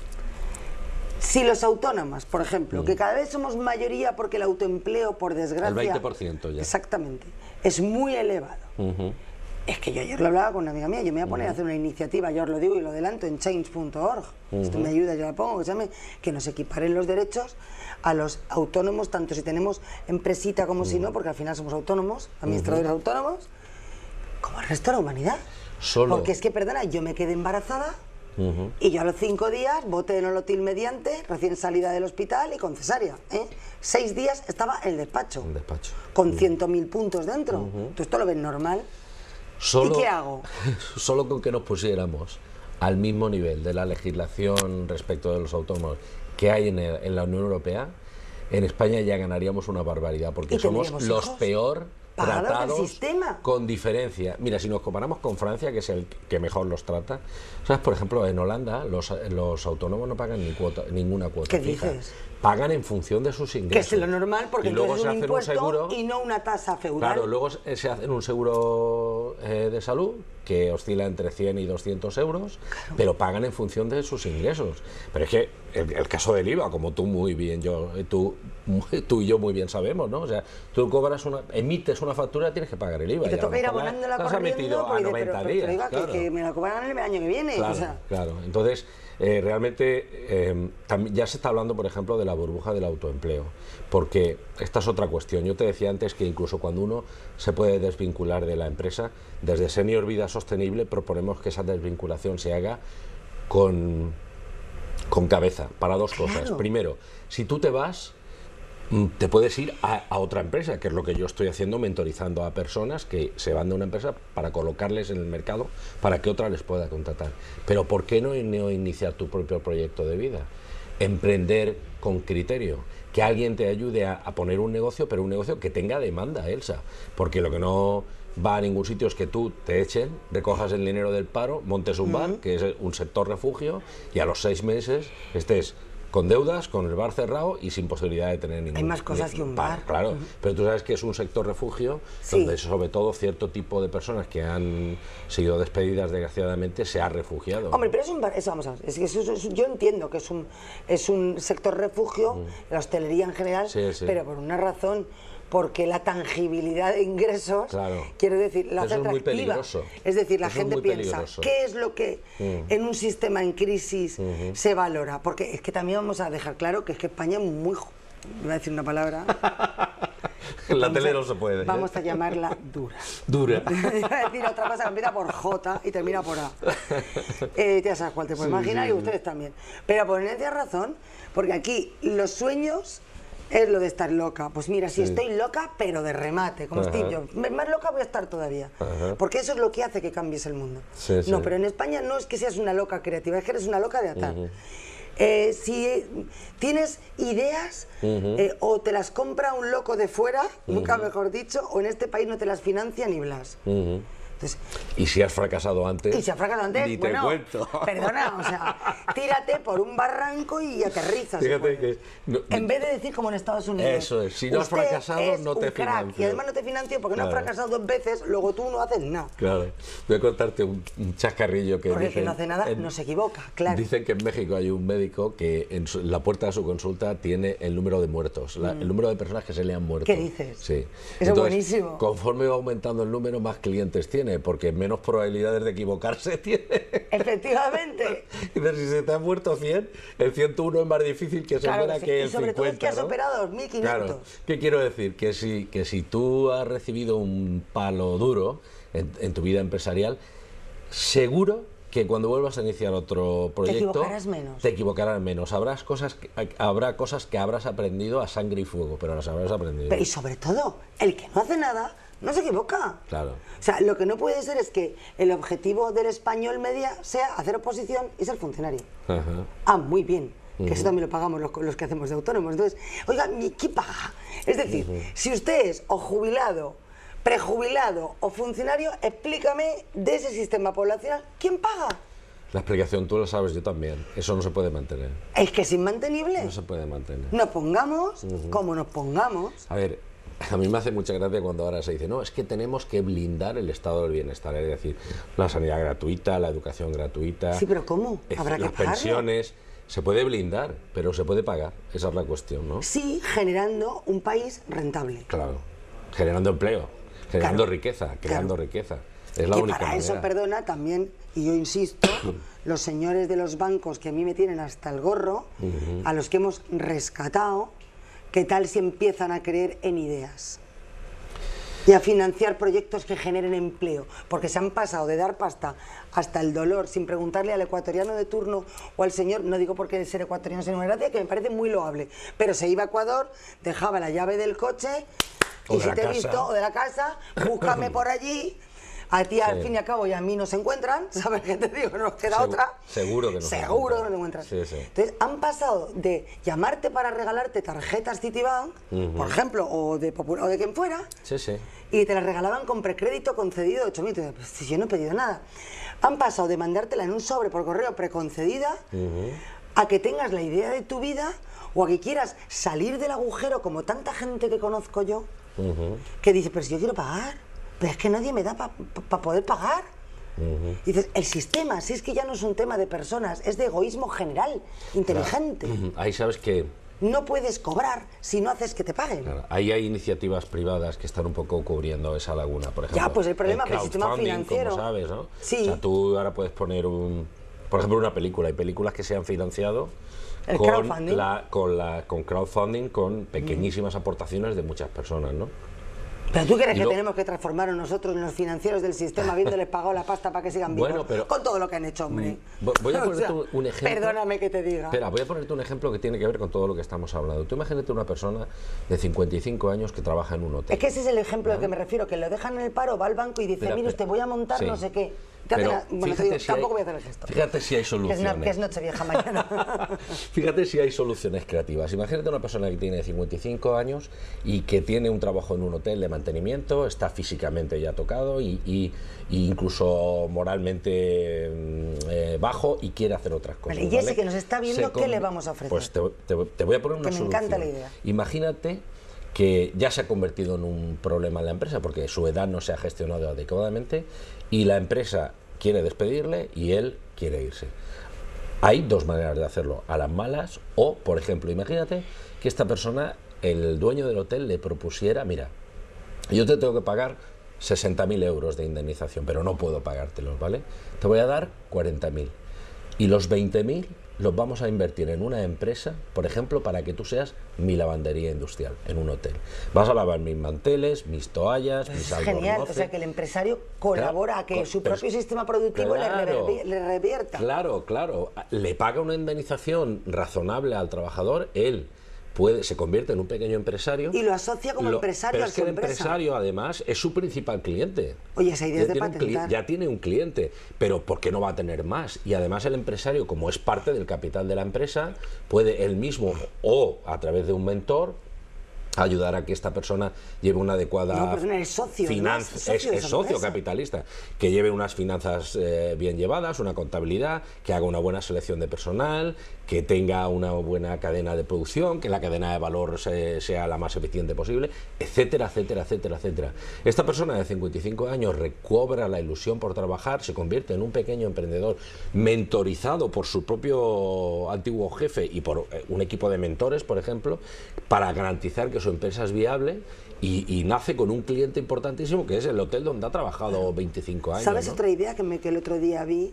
Si los autónomas, por ejemplo, que mm. cada vez somos mayoría porque el autoempleo, por desgracia... El 20% ya. Exactamente. Es muy elevado. Es que yo ayer lo hablaba con una amiga mía, yo me voy a poner a hacer una iniciativa, yo os lo digo y lo adelanto en change.org, esto me ayuda, yo la pongo, que llame, que nos equiparen los derechos a los autónomos, tanto si tenemos empresita como si no, porque al final somos autónomos, administradores autónomos, como el resto de la humanidad. Solo. Porque es que, perdona, yo me quedé embarazada y yo a los cinco días voté en Olotil mediante, recién salida del hospital y con cesárea. ¿eh? Seis días estaba en el despacho. un despacho. Con 100.000 puntos dentro. ¿Tú esto lo ves normal? Solo, qué hago? (laughs) Solo con que nos pusiéramos al mismo nivel de la legislación respecto de los autónomos que hay en, la Unión Europea, en España ya ganaríamos una barbaridad, porque somos los peor tratados sistema. con diferencia. Mira, si nos comparamos con Francia, que es el que mejor los trata, ¿sabes? Por ejemplo, en Holanda los, los autónomos no pagan ni cuota, ninguna cuota ¿Qué Dices? Pagan en función de sus ingresos. Que es lo normal, porque luego se un hacen un seguro, y no una tasa feudal. Claro, luego se hacen un seguro eh, de salud que oscila entre 100 y 200 euros, pero pagan en función de sus ingresos. Pero es que el, caso del IVA, como tú muy bien, yo, tú, (laughs) tú y yo muy bien sabemos, ¿no? O sea, tú cobras una, emites una factura, tienes que pagar el IVA. Y te toca ir abonándola corriendo, has metido a 90 pero, pero, días. Pero, IVA claro. que, que, me la cobran el año que viene. Claro, o sea. claro. Entonces, eh, realmente em, ya se está hablando, por ejemplo, de la burbuja del autoempleo, porque esta es otra cuestión. Yo te decía antes que incluso cuando uno se puede desvincular de la empresa, desde Senior Vida Sostenible proponemos que esa desvinculación se haga con, con cabeza, para dos cosas. Primero, si tú te vas, Mm, te puedes ir a, otra empresa, que es lo que yo estoy haciendo, mentorizando a personas que se van de una empresa para colocarles en el mercado para que otra les pueda contratar. Pero ¿por qué no, iniciar tu propio proyecto de vida? Emprender con criterio, que alguien te ayude a, poner un negocio, pero un negocio que tenga demanda, Elsa, porque lo que no va a ningún sitio es que tú te echen, recojas el dinero del paro, montes un bar, que es un sector refugio, y a los seis meses estés con deudas, con el bar cerrado y sin posibilidad de tener ningún... Hay más cosas que un bar. claro, pero tú sabes que es un sector refugio donde sobre todo cierto tipo de personas que han sido despedidas desgraciadamente se ha refugiado. Hombre, pero es un bar, eso vamos a yo entiendo que es un, es un sector refugio, la hostelería en general, pero por una razón porque la tangibilidad de ingresos, claro. quiero decir, la gente atractiva. Es, muy es decir, la gente piensa, ¿qué es lo que mm. en un sistema en crisis se valora? Porque es que también vamos a dejar claro que es que España es muy... Voy a decir una palabra. (laughs) la tele no se puede. Vamos a llamarla dura. Dura. Es (laughs) decir otra cosa que empieza por J y termina por A. Eh, ya sabes cuál te puedo imaginar y ustedes también. Pero ponen pues, razón, porque aquí los sueños es lo de estar loca. Pues mira, si estoy loca, pero de remate, como estoy yo, más loca voy a estar todavía. Porque eso es lo que hace que cambies el mundo. no, pero en España no es que seas una loca creativa, es que eres una loca de atar. Eh, si tienes ideas eh, o te las compra un loco de fuera, nunca mejor dicho, o en este país no te las financia ni Blas y si has fracasado antes. Y si has fracasado antes, ni cuento. (laughs) Perdona, o sea, tírate por un barranco y aterrizas. en vez de decir como en Estados Unidos. Eso es, si no has fracasado, no te financio. Y además no te financio porque no has fracasado dos veces, luego tú no haces nada. Claro, voy a contarte un, chascarrillo que. Porque dicen, que no hace nada, no se equivoca, claro. Dicen que en México hay un médico que en la puerta de su consulta tiene el número de muertos, el mm. número de personas que se le han muerto. ¿Qué dices? Sí. Eso es buenísimo. Conforme va aumentando el número, más clientes tiene porque menos probabilidades de equivocarse (laughs) tiene. Efectivamente. de si se te ha muerto 100, el 101 es más difícil que que el 50. Y sobre todo es que has operado 2.500. ¿Qué quiero decir? Que si, que si tú has recibido un palo duro en, tu vida empresarial, seguro que cuando vuelvas a iniciar otro proyecto te equivocarás menos. Te equivocarás menos. Habrás cosas habrá cosas que habrás aprendido a sangre y fuego, pero las habrás aprendido. y sobre todo, el que no hace nada no se equivoca. Claro. O sea, lo que no puede ser es que el objetivo del español media sea hacer oposición y ser funcionario. Ah, muy bien. Que eso también lo pagamos los, que hacemos de autónomos. Entonces, oiga, ¿qué paga? Es decir, si usted es o jubilado, prejubilado o funcionario, explícame de ese sistema poblacional, ¿quién paga? La explicación tú lo sabes, yo también. Eso no se puede mantener. Es que es inmantenible. No se puede mantener. Nos pongamos como nos pongamos. A ver, a mí me hace mucha gracia cuando ahora se dice, no, es que tenemos que blindar el estado del bienestar, es decir, la sanidad gratuita, la educación gratuita. Sí, pero ¿cómo? ¿Habrá las pensiones. Se puede blindar, pero se puede pagar. Esa es la cuestión, ¿no? Sí, generando un país rentable. Claro, generando empleo, generando riqueza, creando riqueza. Es la única para eso, perdona, también, y yo insisto, (coughs) los señores de los bancos que a mí me tienen hasta el gorro, a los que hemos rescatado, ¿Qué tal si empiezan a creer en ideas? y a financiar proyectos que generen empleo, porque se han pasado de dar pasta hasta el dolor sin preguntarle al ecuatoriano de turno o al señor, no digo porque el ser ecuatoriano sea una gracia, que me parece muy loable, pero se iba a Ecuador, dejaba la llave del coche y si te he visto o de la casa, búscame (clears throat) por allí, a ti, al fin y al cabo, y a mí no se encuentran, (laughs) ¿sabes qué te digo? No nos queda otra. Seguro que no Seguro que encuentran. Entonces, han pasado de llamarte para regalarte tarjetas Citibank, por ejemplo, o de Popular, o de quien fuera, y te las regalaban con precrédito concedido de 8.000. Pues, yo no he pedido nada. Han pasado de mandártela en un sobre por correo preconcedida a que tengas la idea de tu vida o a que quieras salir del agujero como tanta gente que conozco yo, que dice, pero si yo quiero pagar es que nadie me da para poder pagar. dices, el sistema, si es que ya no es un tema de personas, es de egoísmo general, inteligente. Ahí sabes que... No puedes cobrar si no haces que te paguen. Claro. Ahí hay iniciativas privadas que están un poco cubriendo esa laguna, por ejemplo. Ya, pues el problema el, el sistema financiero. sabes, ¿no? Sí. O sea, tú ahora puedes poner un... Por ejemplo, una película. Hay películas que se han financiado con, crowdfunding. La, con, con crowdfunding, con pequeñísimas aportaciones de muchas personas, ¿no? ¿Pero tú crees que tenemos que a nosotros en los financieros del sistema (laughs) habiéndoles pagado la pasta para que sigan vivos? pero... Con todo lo que han hecho, hombre. Voy a (laughs) ponerte un ejemplo... Perdóname que te diga. Espera, voy a ponerte un ejemplo que tiene que ver con todo lo que estamos hablando. Tú imagínate una persona de 55 años que trabaja en un hotel. Es que ese es el ejemplo al que me refiero, que lo dejan en el paro, va al banco y dice, mira, eh, usted voy a montar no sé qué fíjate, si tampoco hay, voy a Fíjate si hay soluciones. Que es, noche vieja mañana. (laughs) fíjate si hay soluciones creativas. Imagínate una persona que tiene 55 años y que tiene un trabajo en un hotel de mantenimiento, está físicamente ya tocado y, incluso moralmente mm, eh, bajo y quiere hacer otras cosas. y ese que nos está viendo, ¿qué le vamos a ofrecer? Pues te, voy a poner una me encanta la idea. Imagínate que ya se ha convertido en un problema en la empresa porque su edad no se ha gestionado adecuadamente y la empresa quiere despedirle y él quiere irse. Hay dos maneras de hacerlo, a las malas o, por ejemplo, imagínate que esta persona, el dueño del hotel, le propusiera, mira, yo te tengo que pagar 60.000 euros de indemnización, pero no puedo pagártelos, ¿vale? Te voy a dar 40.000. Y los 20.000 los vamos a invertir en una empresa, por ejemplo, para que tú seas mi lavandería industrial, en un hotel. Vas a lavar mis manteles, mis toallas, pues mis es Genial, o sea que el empresario colabora a que su propio pues, sistema productivo le, revierta. Claro, claro. Le paga una indemnización razonable al trabajador, él puede, se convierte en un pequeño empresario. Y lo asocia como empresario pero es que el empresario, además, es su principal cliente. Oye, esa idea ya de patentar. ya tiene un cliente, pero ¿por qué no va a tener más? Y además el empresario, como es parte del capital de la empresa, puede él mismo o a través de un mentor ayudar a que esta persona lleve una adecuada no, socio, es, socio capitalista que lleve unas finanzas eh, bien llevadas una contabilidad que haga una buena selección de personal que tenga una buena cadena de producción que la cadena de valor sea la más eficiente posible etcétera etcétera etcétera etcétera esta persona de 55 años recobra la ilusión por trabajar se convierte en un pequeño emprendedor mentorizado por su propio antiguo jefe y por eh, un equipo de mentores por ejemplo para garantizar que su empresa es viable y, nace con un cliente importantísimo que es el hotel donde ha trabajado 25 años. ¿Sabes otra idea que, me, que el otro día vi?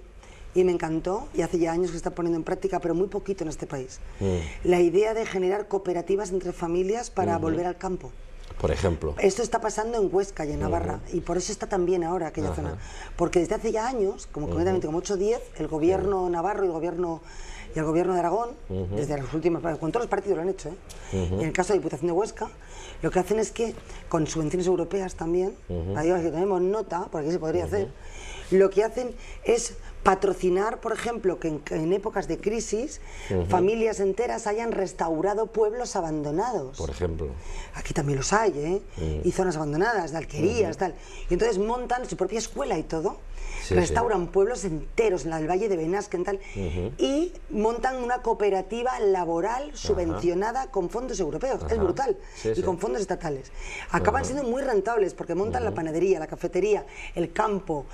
y me encantó y hace ya años que está poniendo en práctica, pero muy poquito en este país. Mm. La idea de generar cooperativas entre familias para volver al campo. Por ejemplo. Esto está pasando en Huesca y en Navarra, y por eso está también ahora aquella zona. Porque desde hace ya años, como completamente como 8 o 10, el gobierno navarro y el gobierno y el gobierno de Aragón, desde las últimas, con todos los partidos lo han hecho, ¿eh? en el caso de Diputación de Huesca, lo que hacen es que con subvenciones europeas también, uh que tenemos nota, porque aquí se podría hacer, lo que hacen es patrocinar, por ejemplo, que en, épocas de crisis familias enteras hayan restaurado pueblos abandonados. Por ejemplo. Aquí también los hay, ¿eh? Y zonas abandonadas, de alquerías, tal. Y entonces montan su propia escuela y todo restauran pueblos enteros, en la Valle de Benasque y tal, y montan una cooperativa laboral subvencionada con fondos europeos. Es brutal. y con fondos estatales. Acaban siendo muy rentables porque montan la panadería, la cafetería, el campo,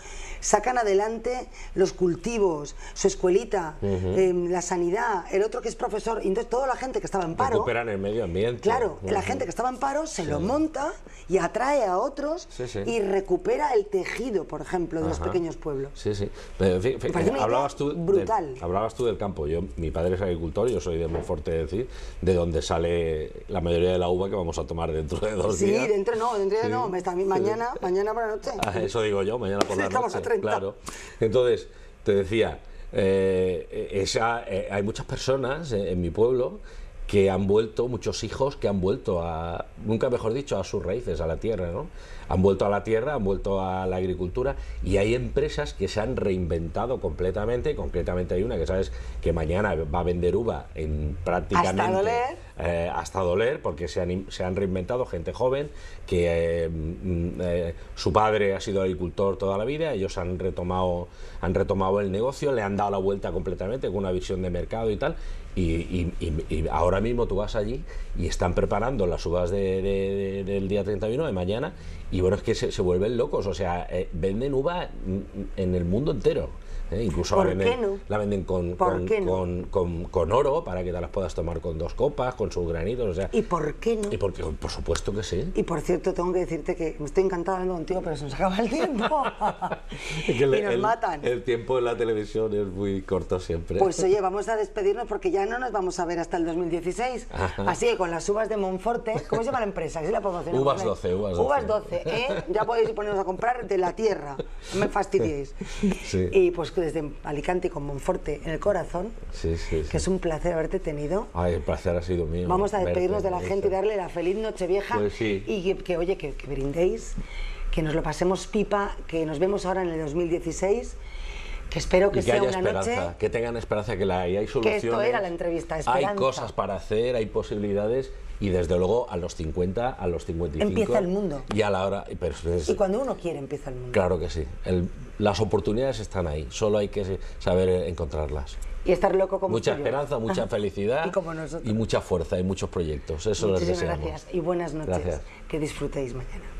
sacan adelante los cultivos, su escuelita, eh, la sanidad, el otro que es profesor. Entonces, toda la gente que estaba en paro. Recuperan el medio ambiente. Claro, la gente que estaba en paro se lo monta y atrae a otros y recupera el tejido, por ejemplo, de los pequeños pueblos. Sí, sí. hablabas tú brutal. hablabas tú del campo. Yo, mi padre es agricultor, yo soy de muy fuerte decir, de dónde sale la mayoría de la uva que vamos a tomar dentro de dos días. Sí, dentro no, dentro de no. Mañana, mañana por la noche. Ah, eso digo yo, mañana por la noche. Claro. Entonces, te decía, eh, eh, hay muchas personas en mi pueblo que han vuelto, muchos hijos que han vuelto a, nunca mejor dicho, a sus raíces, a la tierra, ¿no? Han vuelto a la tierra, han vuelto a la agricultura y hay empresas que se han reinventado completamente, concretamente hay una que sabes que mañana va a vender uva en prácticamente... Hasta doler. Eh, hasta doler, porque se han, reinventado gente joven, que eh, mm, eh, su padre ha sido agricultor toda la vida, ellos han retomado, han retomado el negocio, le han dado la vuelta completamente con una visión de mercado y tal, y, ahora mismo tú vas allí y están preparando las uvas del día 31 de mañana y bueno, es que se, vuelven locos, o sea, eh, venden uva en el mundo entero. ¿eh? Incluso la venden, con, oro para que te las puedas tomar con dos copas, con sus granitos. ¿Y por qué no? Y por supuesto que sí. Y por cierto, tengo que decirte que me estoy encantada hablando contigo, pero se nos acaba el tiempo. (laughs) y, nos matan. El tiempo en la televisión es muy corto siempre. Pues oye, (laughs) vamos a despedirnos porque ya no nos vamos a ver hasta el 2016. Así que con las uvas de Monforte, ¿cómo se llama la empresa? uvas 12, uvas 12. Uvas 12, ¿eh? Ya podéis poneros a comprar de la tierra. No me fastidiéis. (laughs) Y pues desde Alicante con Monforte en el corazón. Sí, sí, Que es un placer haberte tenido. Ay, el placer ha sido mío. Vamos a despedirnos de la gente y darle la feliz Nochevieja. Pues Y que, oye, que, brindéis, que nos lo pasemos pipa, que nos vemos ahora en el 2016 que espero que, sea una noche que tengan esperanza que la hay, hay soluciones. Que esto era la entrevista, esperanza. Hay cosas para hacer, hay posibilidades y desde luego a los 50, a los 55. Empieza el mundo. Y a la hora. y cuando uno quiere, empieza el mundo. Claro que sí. las oportunidades están ahí, solo hay que saber encontrarlas. Y estar loco como Mucha esperanza, mucha (laughs) felicidad y, mucha fuerza y muchos proyectos. Eso les deseamos. gracias y buenas noches. Que disfrutéis mañana.